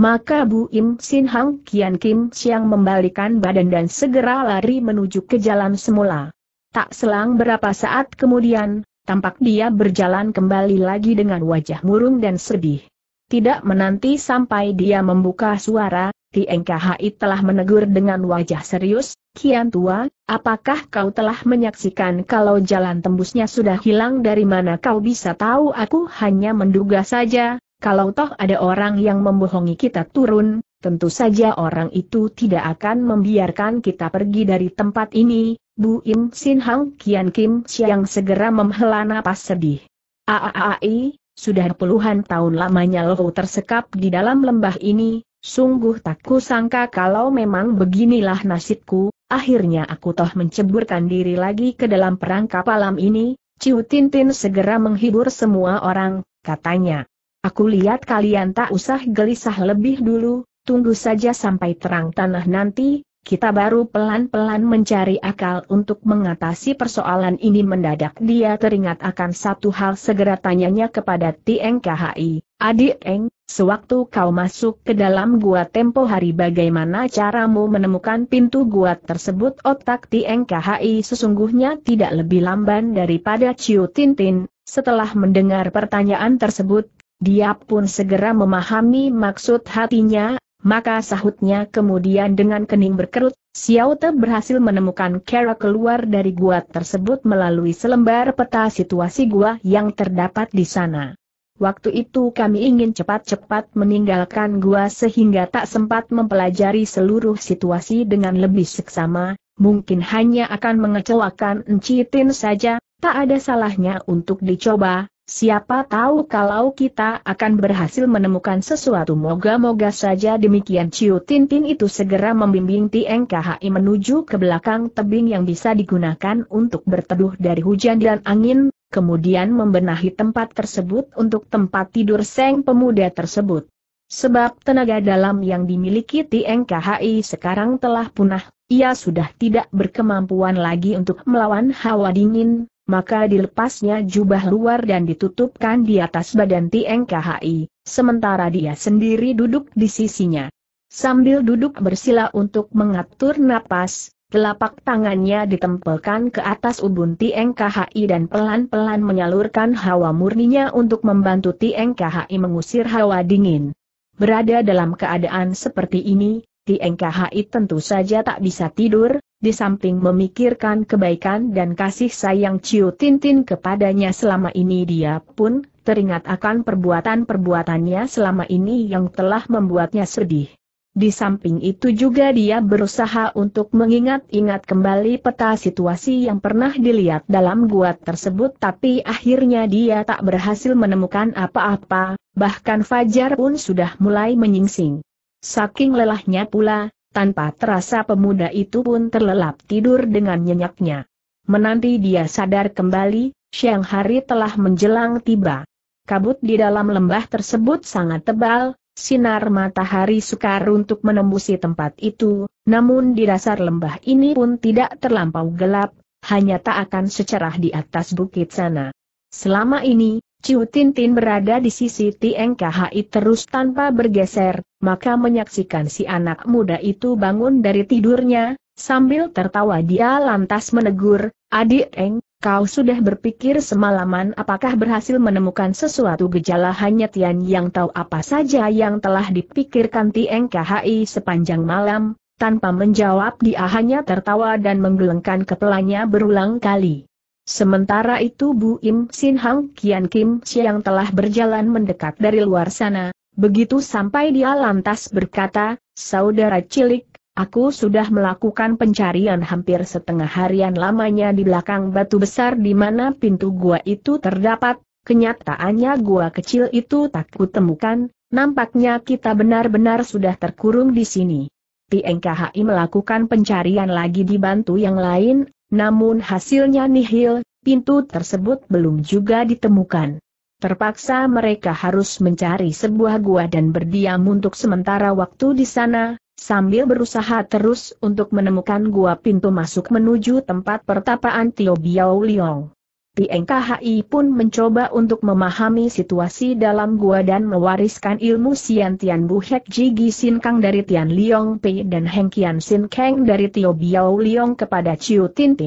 Maka Bu Im Sin Hang Kian Kim Siang membalikan badan dan segera lari menuju ke jalan semula. Tak selang berapa saat kemudian, tampak dia berjalan kembali lagi dengan wajah murung dan sedih. Tidak menanti sampai dia membuka suara, Tieng telah menegur dengan wajah serius, Kian Tua, apakah kau telah menyaksikan kalau jalan tembusnya sudah hilang dari mana kau bisa tahu aku hanya menduga saja, kalau toh ada orang yang membohongi kita turun, tentu saja orang itu tidak akan membiarkan kita pergi dari tempat ini, Bu Im Sin Hang Kian Kim Siang segera memhela napas sedih. Aaai, sudah puluhan tahun lamanya loh tersekap di dalam lembah ini, Sungguh tak kusangka kalau memang beginilah nasibku, akhirnya aku toh menceburkan diri lagi ke dalam perangkap alam ini, Ciu Tintin segera menghibur semua orang, katanya. Aku lihat kalian tak usah gelisah lebih dulu, tunggu saja sampai terang tanah nanti, kita baru pelan-pelan mencari akal untuk mengatasi persoalan ini mendadak dia teringat akan satu hal segera tanyanya kepada Tieng adik Eng, Sewaktu kau masuk ke dalam gua tempo hari bagaimana caramu menemukan pintu gua tersebut otak TNKHI sesungguhnya tidak lebih lamban daripada Ciu Tintin, setelah mendengar pertanyaan tersebut, dia pun segera memahami maksud hatinya, maka sahutnya kemudian dengan kening berkerut, Xiao Te berhasil menemukan Kara keluar dari gua tersebut melalui selembar peta situasi gua yang terdapat di sana. Waktu itu kami ingin cepat-cepat meninggalkan gua sehingga tak sempat mempelajari seluruh situasi dengan lebih seksama, mungkin hanya akan mengecewakan Encitin saja, tak ada salahnya untuk dicoba, siapa tahu kalau kita akan berhasil menemukan sesuatu moga-moga saja demikian Ciu Tintin itu segera membimbing TNKHI menuju ke belakang tebing yang bisa digunakan untuk berteduh dari hujan dan angin, kemudian membenahi tempat tersebut untuk tempat tidur seng pemuda tersebut. Sebab tenaga dalam yang dimiliki TNKHI sekarang telah punah, ia sudah tidak berkemampuan lagi untuk melawan hawa dingin, maka dilepasnya jubah luar dan ditutupkan di atas badan TNKHI, sementara dia sendiri duduk di sisinya. Sambil duduk bersila untuk mengatur napas, Telapak tangannya ditempelkan ke atas ubun Tieng KHI dan pelan-pelan menyalurkan hawa murninya untuk membantu Tieng KHI mengusir hawa dingin. Berada dalam keadaan seperti ini, Tieng KHI tentu saja tak bisa tidur, di samping memikirkan kebaikan dan kasih sayang Ciu Tintin kepadanya selama ini dia pun teringat akan perbuatan-perbuatannya selama ini yang telah membuatnya sedih. Di samping itu juga dia berusaha untuk mengingat-ingat kembali peta situasi yang pernah dilihat dalam gua tersebut tapi akhirnya dia tak berhasil menemukan apa-apa, bahkan Fajar pun sudah mulai menyingsing. Saking lelahnya pula, tanpa terasa pemuda itu pun terlelap tidur dengan nyenyaknya. Menanti dia sadar kembali, siang hari telah menjelang tiba. Kabut di dalam lembah tersebut sangat tebal, Sinar matahari sukar untuk menembusi tempat itu, namun di dasar lembah ini pun tidak terlampau gelap, hanya tak akan secerah di atas bukit sana. Selama ini, Ciu Tintin berada di sisi Tieng terus tanpa bergeser, maka menyaksikan si anak muda itu bangun dari tidurnya, sambil tertawa dia lantas menegur, adik Eng, Kau sudah berpikir semalaman apakah berhasil menemukan sesuatu gejala hanya Tian yang tahu apa saja yang telah dipikirkan Tieng KHI sepanjang malam, tanpa menjawab dia hanya tertawa dan menggelengkan kepelanya berulang kali. Sementara itu Bu Im Sin Hang Kian Kim Siang telah berjalan mendekat dari luar sana, begitu sampai dia lantas berkata, Saudara cilik, Aku sudah melakukan pencarian hampir setengah harian lamanya di belakang batu besar di mana pintu gua itu terdapat, kenyataannya gua kecil itu tak kutemukan, nampaknya kita benar-benar sudah terkurung di sini. TNKHI melakukan pencarian lagi dibantu yang lain, namun hasilnya nihil, pintu tersebut belum juga ditemukan. Terpaksa mereka harus mencari sebuah gua dan berdiam untuk sementara waktu di sana, sambil berusaha terus untuk menemukan gua pintu masuk menuju tempat pertapaan Tio Biao Liong. Tieng pun mencoba untuk memahami situasi dalam gua dan mewariskan ilmu Sian Tian Bu Hek Jigi Sin Kang dari Tian Liong Pei dan Heng Kian Sin Kang dari Tio Biao Liong kepada Chiu Tin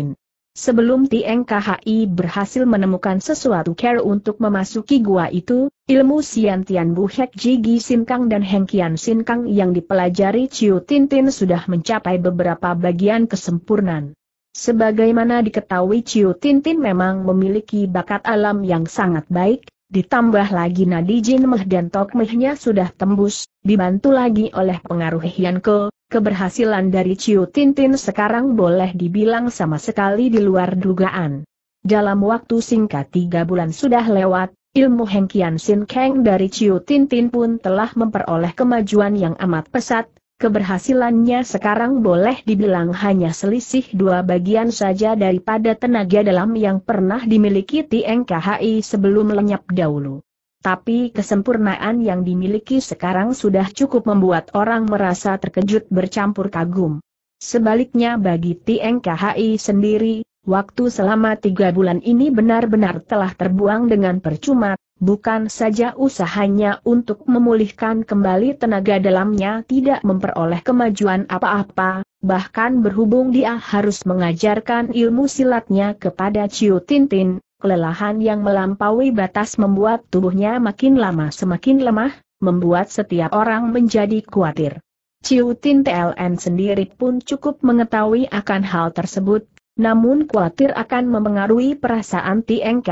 Sebelum Tieng KHI berhasil menemukan sesuatu care untuk memasuki gua itu, ilmu Sian Tian Bu Hek Jigi Sin Kang dan Heng Kian Sin Kang yang dipelajari Chiu Tin Tin sudah mencapai beberapa bagian kesempurnaan. Sebagaimana diketahui Chiu Tin Tin memang memiliki bakat alam yang sangat baik, ditambah lagi nadi Jin Meh dan Tok Mehnya sudah tembus, dibantu lagi oleh pengaruh Hian Ke, Keberhasilan dari Ciu Tintin sekarang boleh dibilang sama sekali di luar dugaan. Dalam waktu singkat tiga bulan sudah lewat, ilmu hengkian Kian Sin Kang dari Ciu Tintin pun telah memperoleh kemajuan yang amat pesat, keberhasilannya sekarang boleh dibilang hanya selisih dua bagian saja daripada tenaga dalam yang pernah dimiliki TNKHI sebelum lenyap dahulu tapi kesempurnaan yang dimiliki sekarang sudah cukup membuat orang merasa terkejut bercampur kagum. Sebaliknya bagi TNKHI sendiri, waktu selama tiga bulan ini benar-benar telah terbuang dengan percuma, bukan saja usahanya untuk memulihkan kembali tenaga dalamnya tidak memperoleh kemajuan apa-apa, bahkan berhubung dia harus mengajarkan ilmu silatnya kepada Ciu Tintin, kelelahan yang melampaui batas membuat tubuhnya makin lama semakin lemah, membuat setiap orang menjadi khawatir. Ciu Ciutin TLN sendiri pun cukup mengetahui akan hal tersebut, namun khawatir akan memengaruhi perasaan Tieng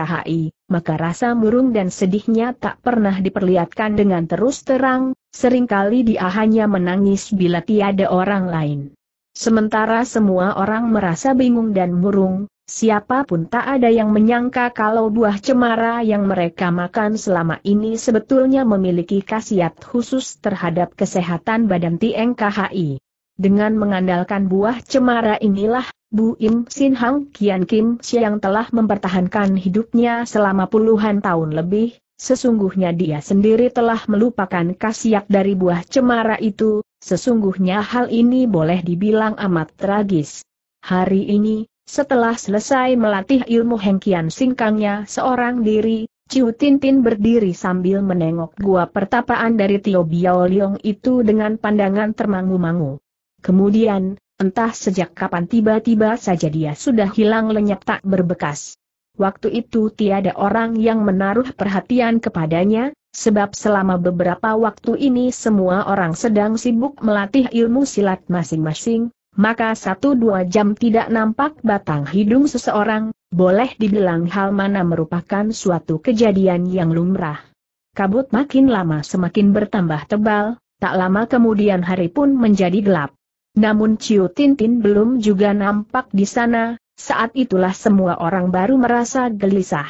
maka rasa murung dan sedihnya tak pernah diperlihatkan dengan terus terang, seringkali dia hanya menangis bila tiada orang lain. Sementara semua orang merasa bingung dan murung, Siapapun tak ada yang menyangka kalau buah cemara yang mereka makan selama ini sebetulnya memiliki khasiat khusus terhadap kesehatan badan TNKHI. Dengan mengandalkan buah cemara inilah, Bu Im Sin Hang Kian Kim Siang telah mempertahankan hidupnya selama puluhan tahun lebih, sesungguhnya dia sendiri telah melupakan khasiat dari buah cemara itu, sesungguhnya hal ini boleh dibilang amat tragis. Hari ini, setelah selesai melatih ilmu hengkian singkangnya seorang diri, Ciu Tintin berdiri sambil menengok gua pertapaan dari Tio Biao Liong itu dengan pandangan termangu-mangu. Kemudian, entah sejak kapan tiba-tiba saja dia sudah hilang lenyap tak berbekas. Waktu itu tiada orang yang menaruh perhatian kepadanya, sebab selama beberapa waktu ini semua orang sedang sibuk melatih ilmu silat masing-masing, maka satu dua jam tidak nampak batang hidung seseorang, boleh dibilang hal mana merupakan suatu kejadian yang lumrah. Kabut makin lama semakin bertambah tebal, tak lama kemudian hari pun menjadi gelap. Namun Ciu Tintin belum juga nampak di sana, saat itulah semua orang baru merasa gelisah.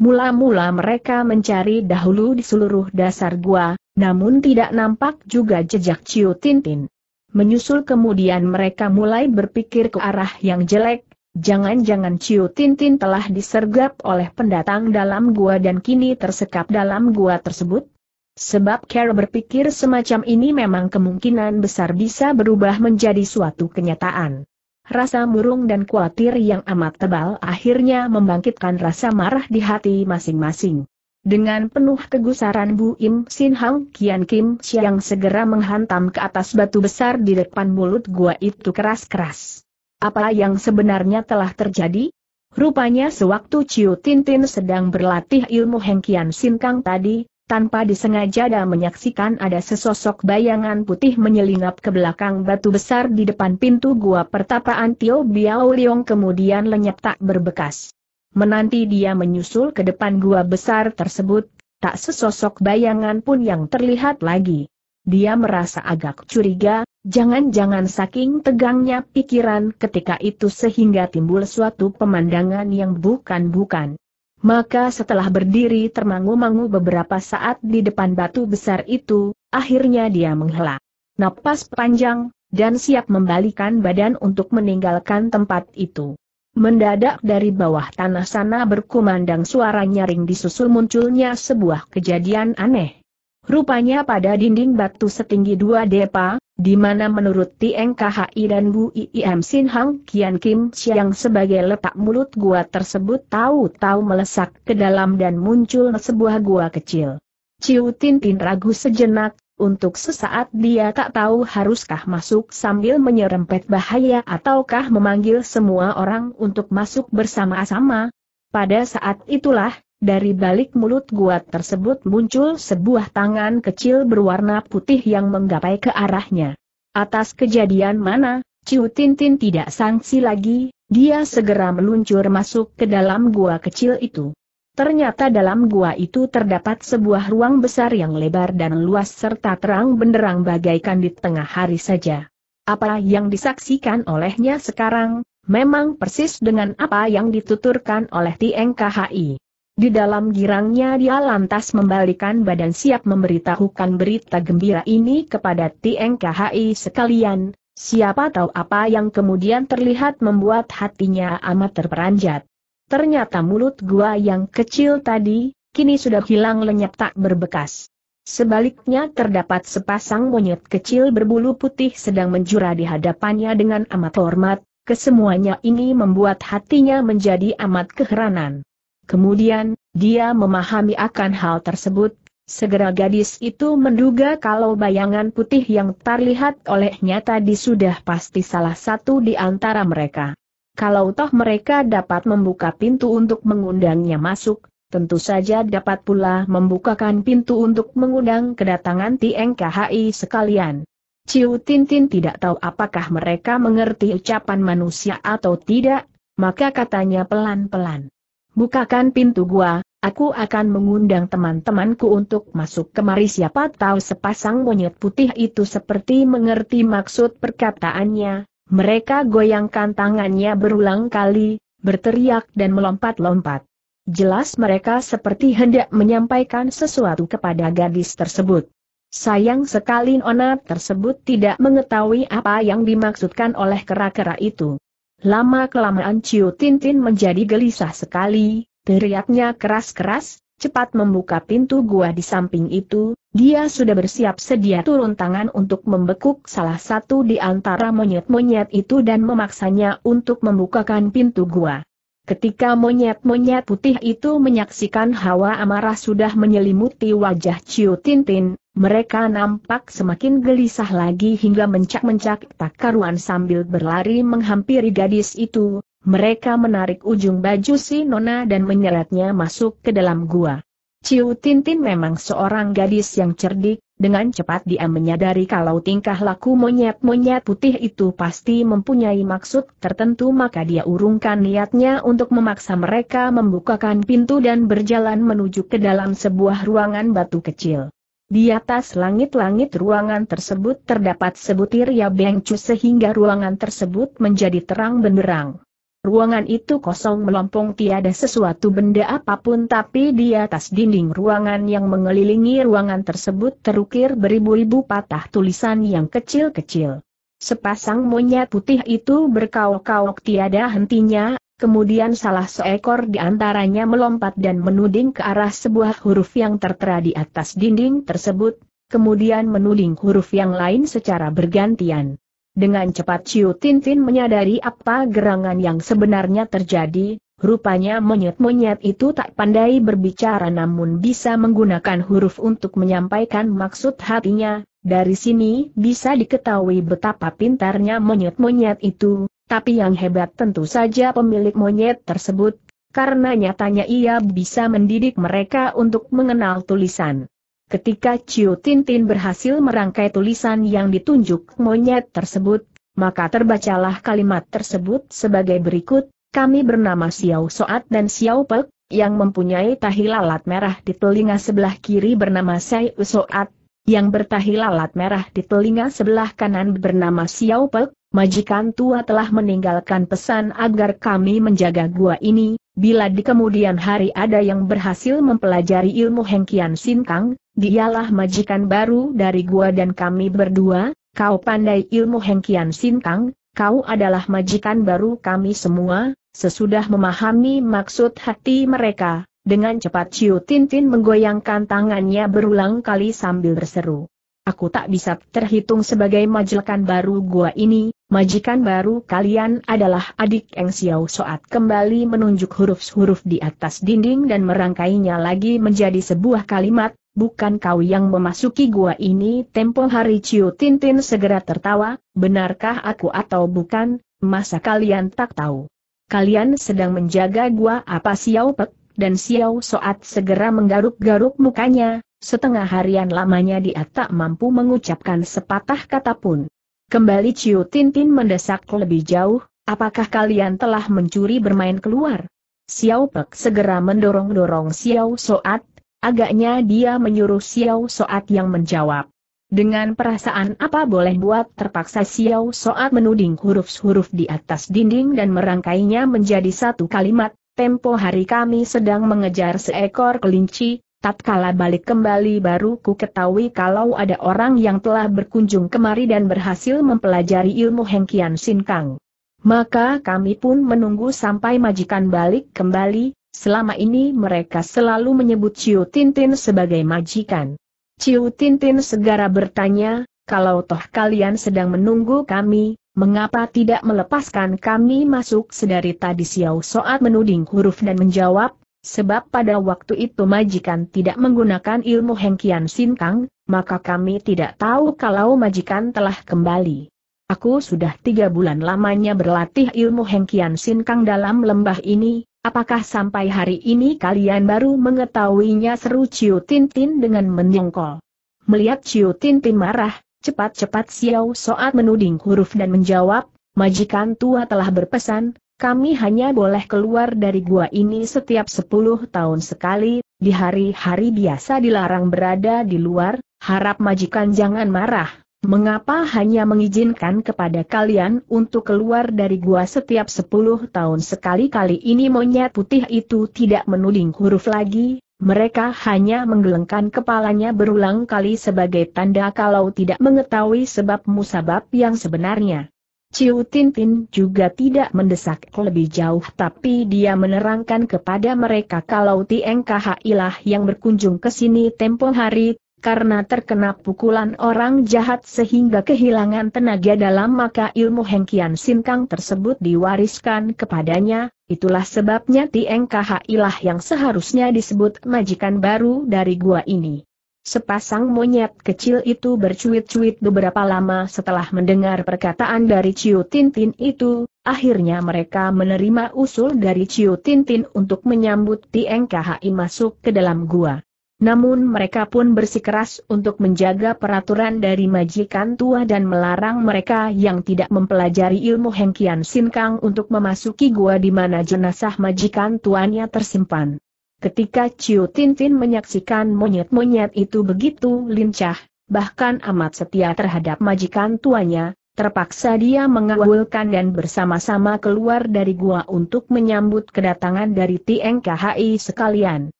Mula-mula mereka mencari dahulu di seluruh dasar gua, namun tidak nampak juga jejak Ciu Tintin. Menyusul kemudian mereka mulai berpikir ke arah yang jelek, jangan-jangan Ciu Tintin telah disergap oleh pendatang dalam gua dan kini tersekap dalam gua tersebut? Sebab Carol berpikir semacam ini memang kemungkinan besar bisa berubah menjadi suatu kenyataan. Rasa murung dan khawatir yang amat tebal akhirnya membangkitkan rasa marah di hati masing-masing. Dengan penuh kegusaran Bu Im Sin Hang Kian Kim Siang segera menghantam ke atas batu besar di depan mulut gua itu keras-keras. Apa yang sebenarnya telah terjadi? Rupanya sewaktu Ciu Tintin sedang berlatih ilmu Hengkian Sinkang tadi, tanpa disengaja dan menyaksikan ada sesosok bayangan putih menyelinap ke belakang batu besar di depan pintu gua pertapaan Tio Biao Liong kemudian lenyap tak berbekas. Menanti dia menyusul ke depan gua besar tersebut, tak sesosok bayangan pun yang terlihat lagi. Dia merasa agak curiga, jangan-jangan saking tegangnya pikiran ketika itu sehingga timbul suatu pemandangan yang bukan-bukan. Maka setelah berdiri termangu-mangu beberapa saat di depan batu besar itu, akhirnya dia menghela napas panjang, dan siap membalikan badan untuk meninggalkan tempat itu. Mendadak dari bawah tanah sana berkumandang suara nyaring disusul munculnya sebuah kejadian aneh. Rupanya pada dinding batu setinggi dua depa, di mana menurut TNKHI dan Bu Iim Sin Hang Kian Kim siang sebagai letak mulut gua tersebut tahu-tahu melesak ke dalam dan muncul sebuah gua kecil. Ciu Tin Tin ragu sejenak, untuk sesaat dia tak tahu haruskah masuk sambil menyerempet bahaya ataukah memanggil semua orang untuk masuk bersama-sama. Pada saat itulah, dari balik mulut gua tersebut muncul sebuah tangan kecil berwarna putih yang menggapai ke arahnya. Atas kejadian mana, Ciu Tintin tidak sangsi lagi, dia segera meluncur masuk ke dalam gua kecil itu. Ternyata dalam gua itu terdapat sebuah ruang besar yang lebar dan luas serta terang benderang bagaikan di tengah hari saja. Apa yang disaksikan olehnya sekarang, memang persis dengan apa yang dituturkan oleh TNKHI. Di dalam girangnya dia lantas membalikan badan siap memberitahukan berita gembira ini kepada TNKHI sekalian, siapa tahu apa yang kemudian terlihat membuat hatinya amat terperanjat. Ternyata mulut gua yang kecil tadi, kini sudah hilang lenyap tak berbekas. Sebaliknya terdapat sepasang monyet kecil berbulu putih sedang menjura di hadapannya dengan amat hormat, kesemuanya ini membuat hatinya menjadi amat keheranan. Kemudian, dia memahami akan hal tersebut, Segera gadis itu menduga kalau bayangan putih yang terlihat olehnya tadi sudah pasti salah satu di antara mereka. Kalau toh mereka dapat membuka pintu untuk mengundangnya masuk, tentu saja dapat pula membukakan pintu untuk mengundang kedatangan TNKHI sekalian. Ciu Tintin tidak tahu apakah mereka mengerti ucapan manusia atau tidak, maka katanya pelan-pelan. Bukakan pintu gua, Aku akan mengundang teman-temanku untuk masuk kemari siapa tahu sepasang monyet putih itu seperti mengerti maksud perkataannya, mereka goyangkan tangannya berulang kali, berteriak dan melompat-lompat. Jelas mereka seperti hendak menyampaikan sesuatu kepada gadis tersebut. Sayang sekali Nona tersebut tidak mengetahui apa yang dimaksudkan oleh kera-kera itu. Lama-kelamaan Ciu Tintin menjadi gelisah sekali, teriaknya keras-keras, cepat membuka pintu gua di samping itu, dia sudah bersiap sedia turun tangan untuk membekuk salah satu di antara monyet-monyet itu dan memaksanya untuk membukakan pintu gua. Ketika monyet-monyet putih itu menyaksikan hawa amarah sudah menyelimuti wajah Ciu Tintin, mereka nampak semakin gelisah lagi hingga mencak-mencak tak karuan sambil berlari menghampiri gadis itu, mereka menarik ujung baju si Nona dan menyeretnya masuk ke dalam gua. Ciu Tintin memang seorang gadis yang cerdik, dengan cepat dia menyadari kalau tingkah laku monyet-monyet putih itu pasti mempunyai maksud tertentu maka dia urungkan niatnya untuk memaksa mereka membukakan pintu dan berjalan menuju ke dalam sebuah ruangan batu kecil. Di atas langit-langit ruangan tersebut terdapat sebutir ya bengcu sehingga ruangan tersebut menjadi terang benderang. Ruangan itu kosong melompong tiada sesuatu benda apapun tapi di atas dinding ruangan yang mengelilingi ruangan tersebut terukir beribu-ribu patah tulisan yang kecil-kecil. Sepasang monyet putih itu berkaok-kaok tiada hentinya, kemudian salah seekor di antaranya melompat dan menuding ke arah sebuah huruf yang tertera di atas dinding tersebut, kemudian menuding huruf yang lain secara bergantian. Dengan cepat Ciu Tintin menyadari apa gerangan yang sebenarnya terjadi, rupanya monyet-monyet itu tak pandai berbicara namun bisa menggunakan huruf untuk menyampaikan maksud hatinya, dari sini bisa diketahui betapa pintarnya monyet-monyet itu, tapi yang hebat tentu saja pemilik monyet tersebut, karena nyatanya ia bisa mendidik mereka untuk mengenal tulisan. Ketika Ciu Tintin berhasil merangkai tulisan yang ditunjuk monyet tersebut, maka terbacalah kalimat tersebut sebagai berikut, kami bernama Xiao Soat dan Xiao Pek, yang mempunyai tahi lalat merah di telinga sebelah kiri bernama Sai Soat, yang bertahi lalat merah di telinga sebelah kanan bernama Xiao Pek, majikan tua telah meninggalkan pesan agar kami menjaga gua ini, bila di kemudian hari ada yang berhasil mempelajari ilmu Hengkian Sinkang, dialah majikan baru dari gua dan kami berdua, kau pandai ilmu hengkian sintang, kau adalah majikan baru kami semua, sesudah memahami maksud hati mereka, dengan cepat Ciu Tintin menggoyangkan tangannya berulang kali sambil berseru. Aku tak bisa terhitung sebagai majikan baru gua ini, majikan baru kalian adalah adik Eng Xiao Soat kembali menunjuk huruf-huruf di atas dinding dan merangkainya lagi menjadi sebuah kalimat, bukan kau yang memasuki gua ini tempo hari Ciu Tintin segera tertawa, benarkah aku atau bukan, masa kalian tak tahu. Kalian sedang menjaga gua apa Xiao Pek, dan Xiao Soat segera menggaruk-garuk mukanya, setengah harian lamanya dia tak mampu mengucapkan sepatah kata pun. Kembali Ciu Tintin mendesak lebih jauh, apakah kalian telah mencuri bermain keluar? Xiao Pek segera mendorong-dorong Xiao Soat, agaknya dia menyuruh Xiao Soat yang menjawab. Dengan perasaan apa boleh buat terpaksa Xiao Soat menuding huruf-huruf di atas dinding dan merangkainya menjadi satu kalimat, tempo hari kami sedang mengejar seekor kelinci, Tatkala balik kembali baru ku ketahui kalau ada orang yang telah berkunjung kemari dan berhasil mempelajari ilmu Hengkian Sinkang. Maka kami pun menunggu sampai majikan balik kembali, selama ini mereka selalu menyebut Ciu Tintin sebagai majikan. Ciu Tintin segera bertanya, kalau toh kalian sedang menunggu kami, mengapa tidak melepaskan kami masuk sedari tadi Xiao Soat menuding huruf dan menjawab, Sebab pada waktu itu majikan tidak menggunakan ilmu Hengkian sintang, maka kami tidak tahu kalau majikan telah kembali. Aku sudah tiga bulan lamanya berlatih ilmu Hengkian sintang dalam lembah ini, apakah sampai hari ini kalian baru mengetahuinya seru Ciu Tintin dengan menyongkol. Melihat Ciu Tintin marah, cepat-cepat Xiao Soat menuding huruf dan menjawab, majikan tua telah berpesan, kami hanya boleh keluar dari gua ini setiap sepuluh tahun sekali, di hari-hari biasa dilarang berada di luar, harap majikan jangan marah. Mengapa hanya mengizinkan kepada kalian untuk keluar dari gua setiap sepuluh tahun sekali kali ini monyet putih itu tidak menuding huruf lagi, mereka hanya menggelengkan kepalanya berulang kali sebagai tanda kalau tidak mengetahui sebab musabab yang sebenarnya. Ciu Tin juga tidak mendesak lebih jauh tapi dia menerangkan kepada mereka kalau Tieng Ilah yang berkunjung ke sini tempo hari, karena terkena pukulan orang jahat sehingga kehilangan tenaga dalam maka ilmu Hengkian Sinkang tersebut diwariskan kepadanya, itulah sebabnya Tieng Ilah yang seharusnya disebut majikan baru dari gua ini. Sepasang monyet kecil itu bercuit-cuit beberapa lama setelah mendengar perkataan dari Ciu Tintin itu, akhirnya mereka menerima usul dari Ciu Tintin untuk menyambut Tieng KHI masuk ke dalam gua. Namun mereka pun bersikeras untuk menjaga peraturan dari majikan tua dan melarang mereka yang tidak mempelajari ilmu Hengkian Sinkang untuk memasuki gua di mana jenazah majikan tuannya tersimpan. Ketika Ciu Tintin menyaksikan monyet-monyet itu begitu lincah, bahkan amat setia terhadap majikan tuanya, terpaksa dia mengawulkan dan bersama-sama keluar dari gua untuk menyambut kedatangan dari Tieng KHI sekalian.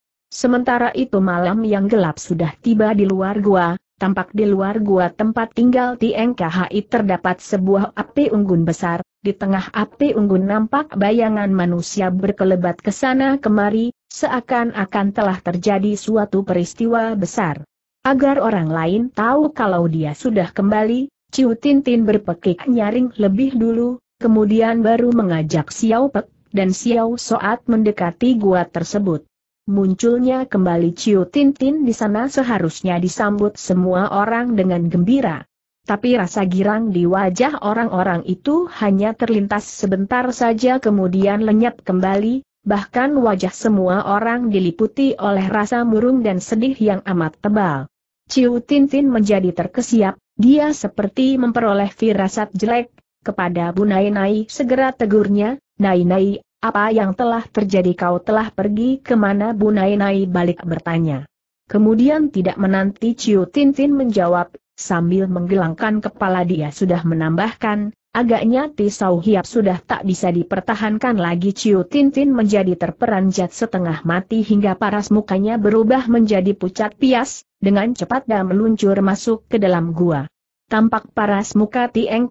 Sementara itu malam yang gelap sudah tiba di luar gua, tampak di luar gua tempat tinggal Tieng KHI terdapat sebuah api unggun besar, di tengah api unggun nampak bayangan manusia berkelebat ke sana kemari, seakan-akan telah terjadi suatu peristiwa besar. Agar orang lain tahu kalau dia sudah kembali, Ciu Tintin berpekik nyaring lebih dulu, kemudian baru mengajak Xiao Pek dan Xiao Soat mendekati gua tersebut. Munculnya kembali Ciu Tintin di sana seharusnya disambut semua orang dengan gembira. Tapi rasa girang di wajah orang-orang itu hanya terlintas sebentar saja kemudian lenyap kembali, bahkan wajah semua orang diliputi oleh rasa murung dan sedih yang amat tebal. Ciu Tintin menjadi terkesiap, dia seperti memperoleh firasat jelek, kepada Bu Nai segera tegurnya, Nai Nai, apa yang telah terjadi kau telah pergi kemana Bu Nai Nai balik bertanya. Kemudian tidak menanti Ciu Tintin menjawab, sambil menggelangkan kepala dia sudah menambahkan, agaknya Tisau Hiap sudah tak bisa dipertahankan lagi Ciu Tintin menjadi terperanjat setengah mati hingga paras mukanya berubah menjadi pucat pias, dengan cepat dan meluncur masuk ke dalam gua. Tampak paras muka Tieng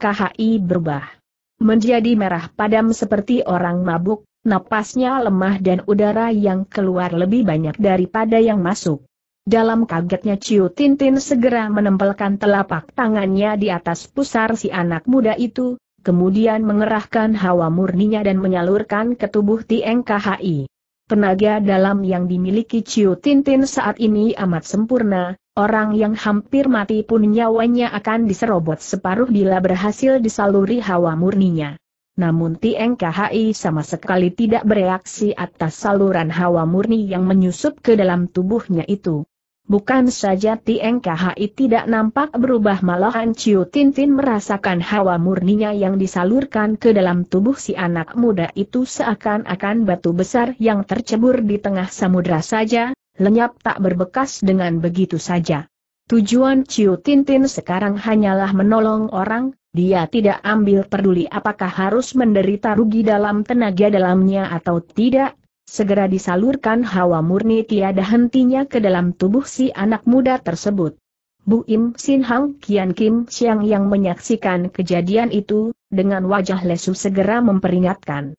berubah. Menjadi merah padam seperti orang mabuk, napasnya lemah dan udara yang keluar lebih banyak daripada yang masuk. Dalam kagetnya Ciu Tintin segera menempelkan telapak tangannya di atas pusar si anak muda itu, kemudian mengerahkan hawa murninya dan menyalurkan ke tubuh Tieng KHI. Tenaga dalam yang dimiliki Ciu Tintin saat ini amat sempurna, orang yang hampir mati pun nyawanya akan diserobot separuh bila berhasil disaluri hawa murninya. Namun Tieng KHI sama sekali tidak bereaksi atas saluran hawa murni yang menyusup ke dalam tubuhnya itu. Bukan saja Tieng Khai tidak nampak berubah malahan Ciu Tintin merasakan hawa murninya yang disalurkan ke dalam tubuh si anak muda itu seakan-akan batu besar yang tercebur di tengah samudera saja, lenyap tak berbekas dengan begitu saja. Tujuan Ciu Tintin sekarang hanyalah menolong orang, dia tidak ambil peduli apakah harus menderita rugi dalam tenaga dalamnya atau tidak, segera disalurkan hawa murni tiada hentinya ke dalam tubuh si anak muda tersebut. Bu Im Sin Hang Kian Kim Siang yang menyaksikan kejadian itu, dengan wajah lesu segera memperingatkan.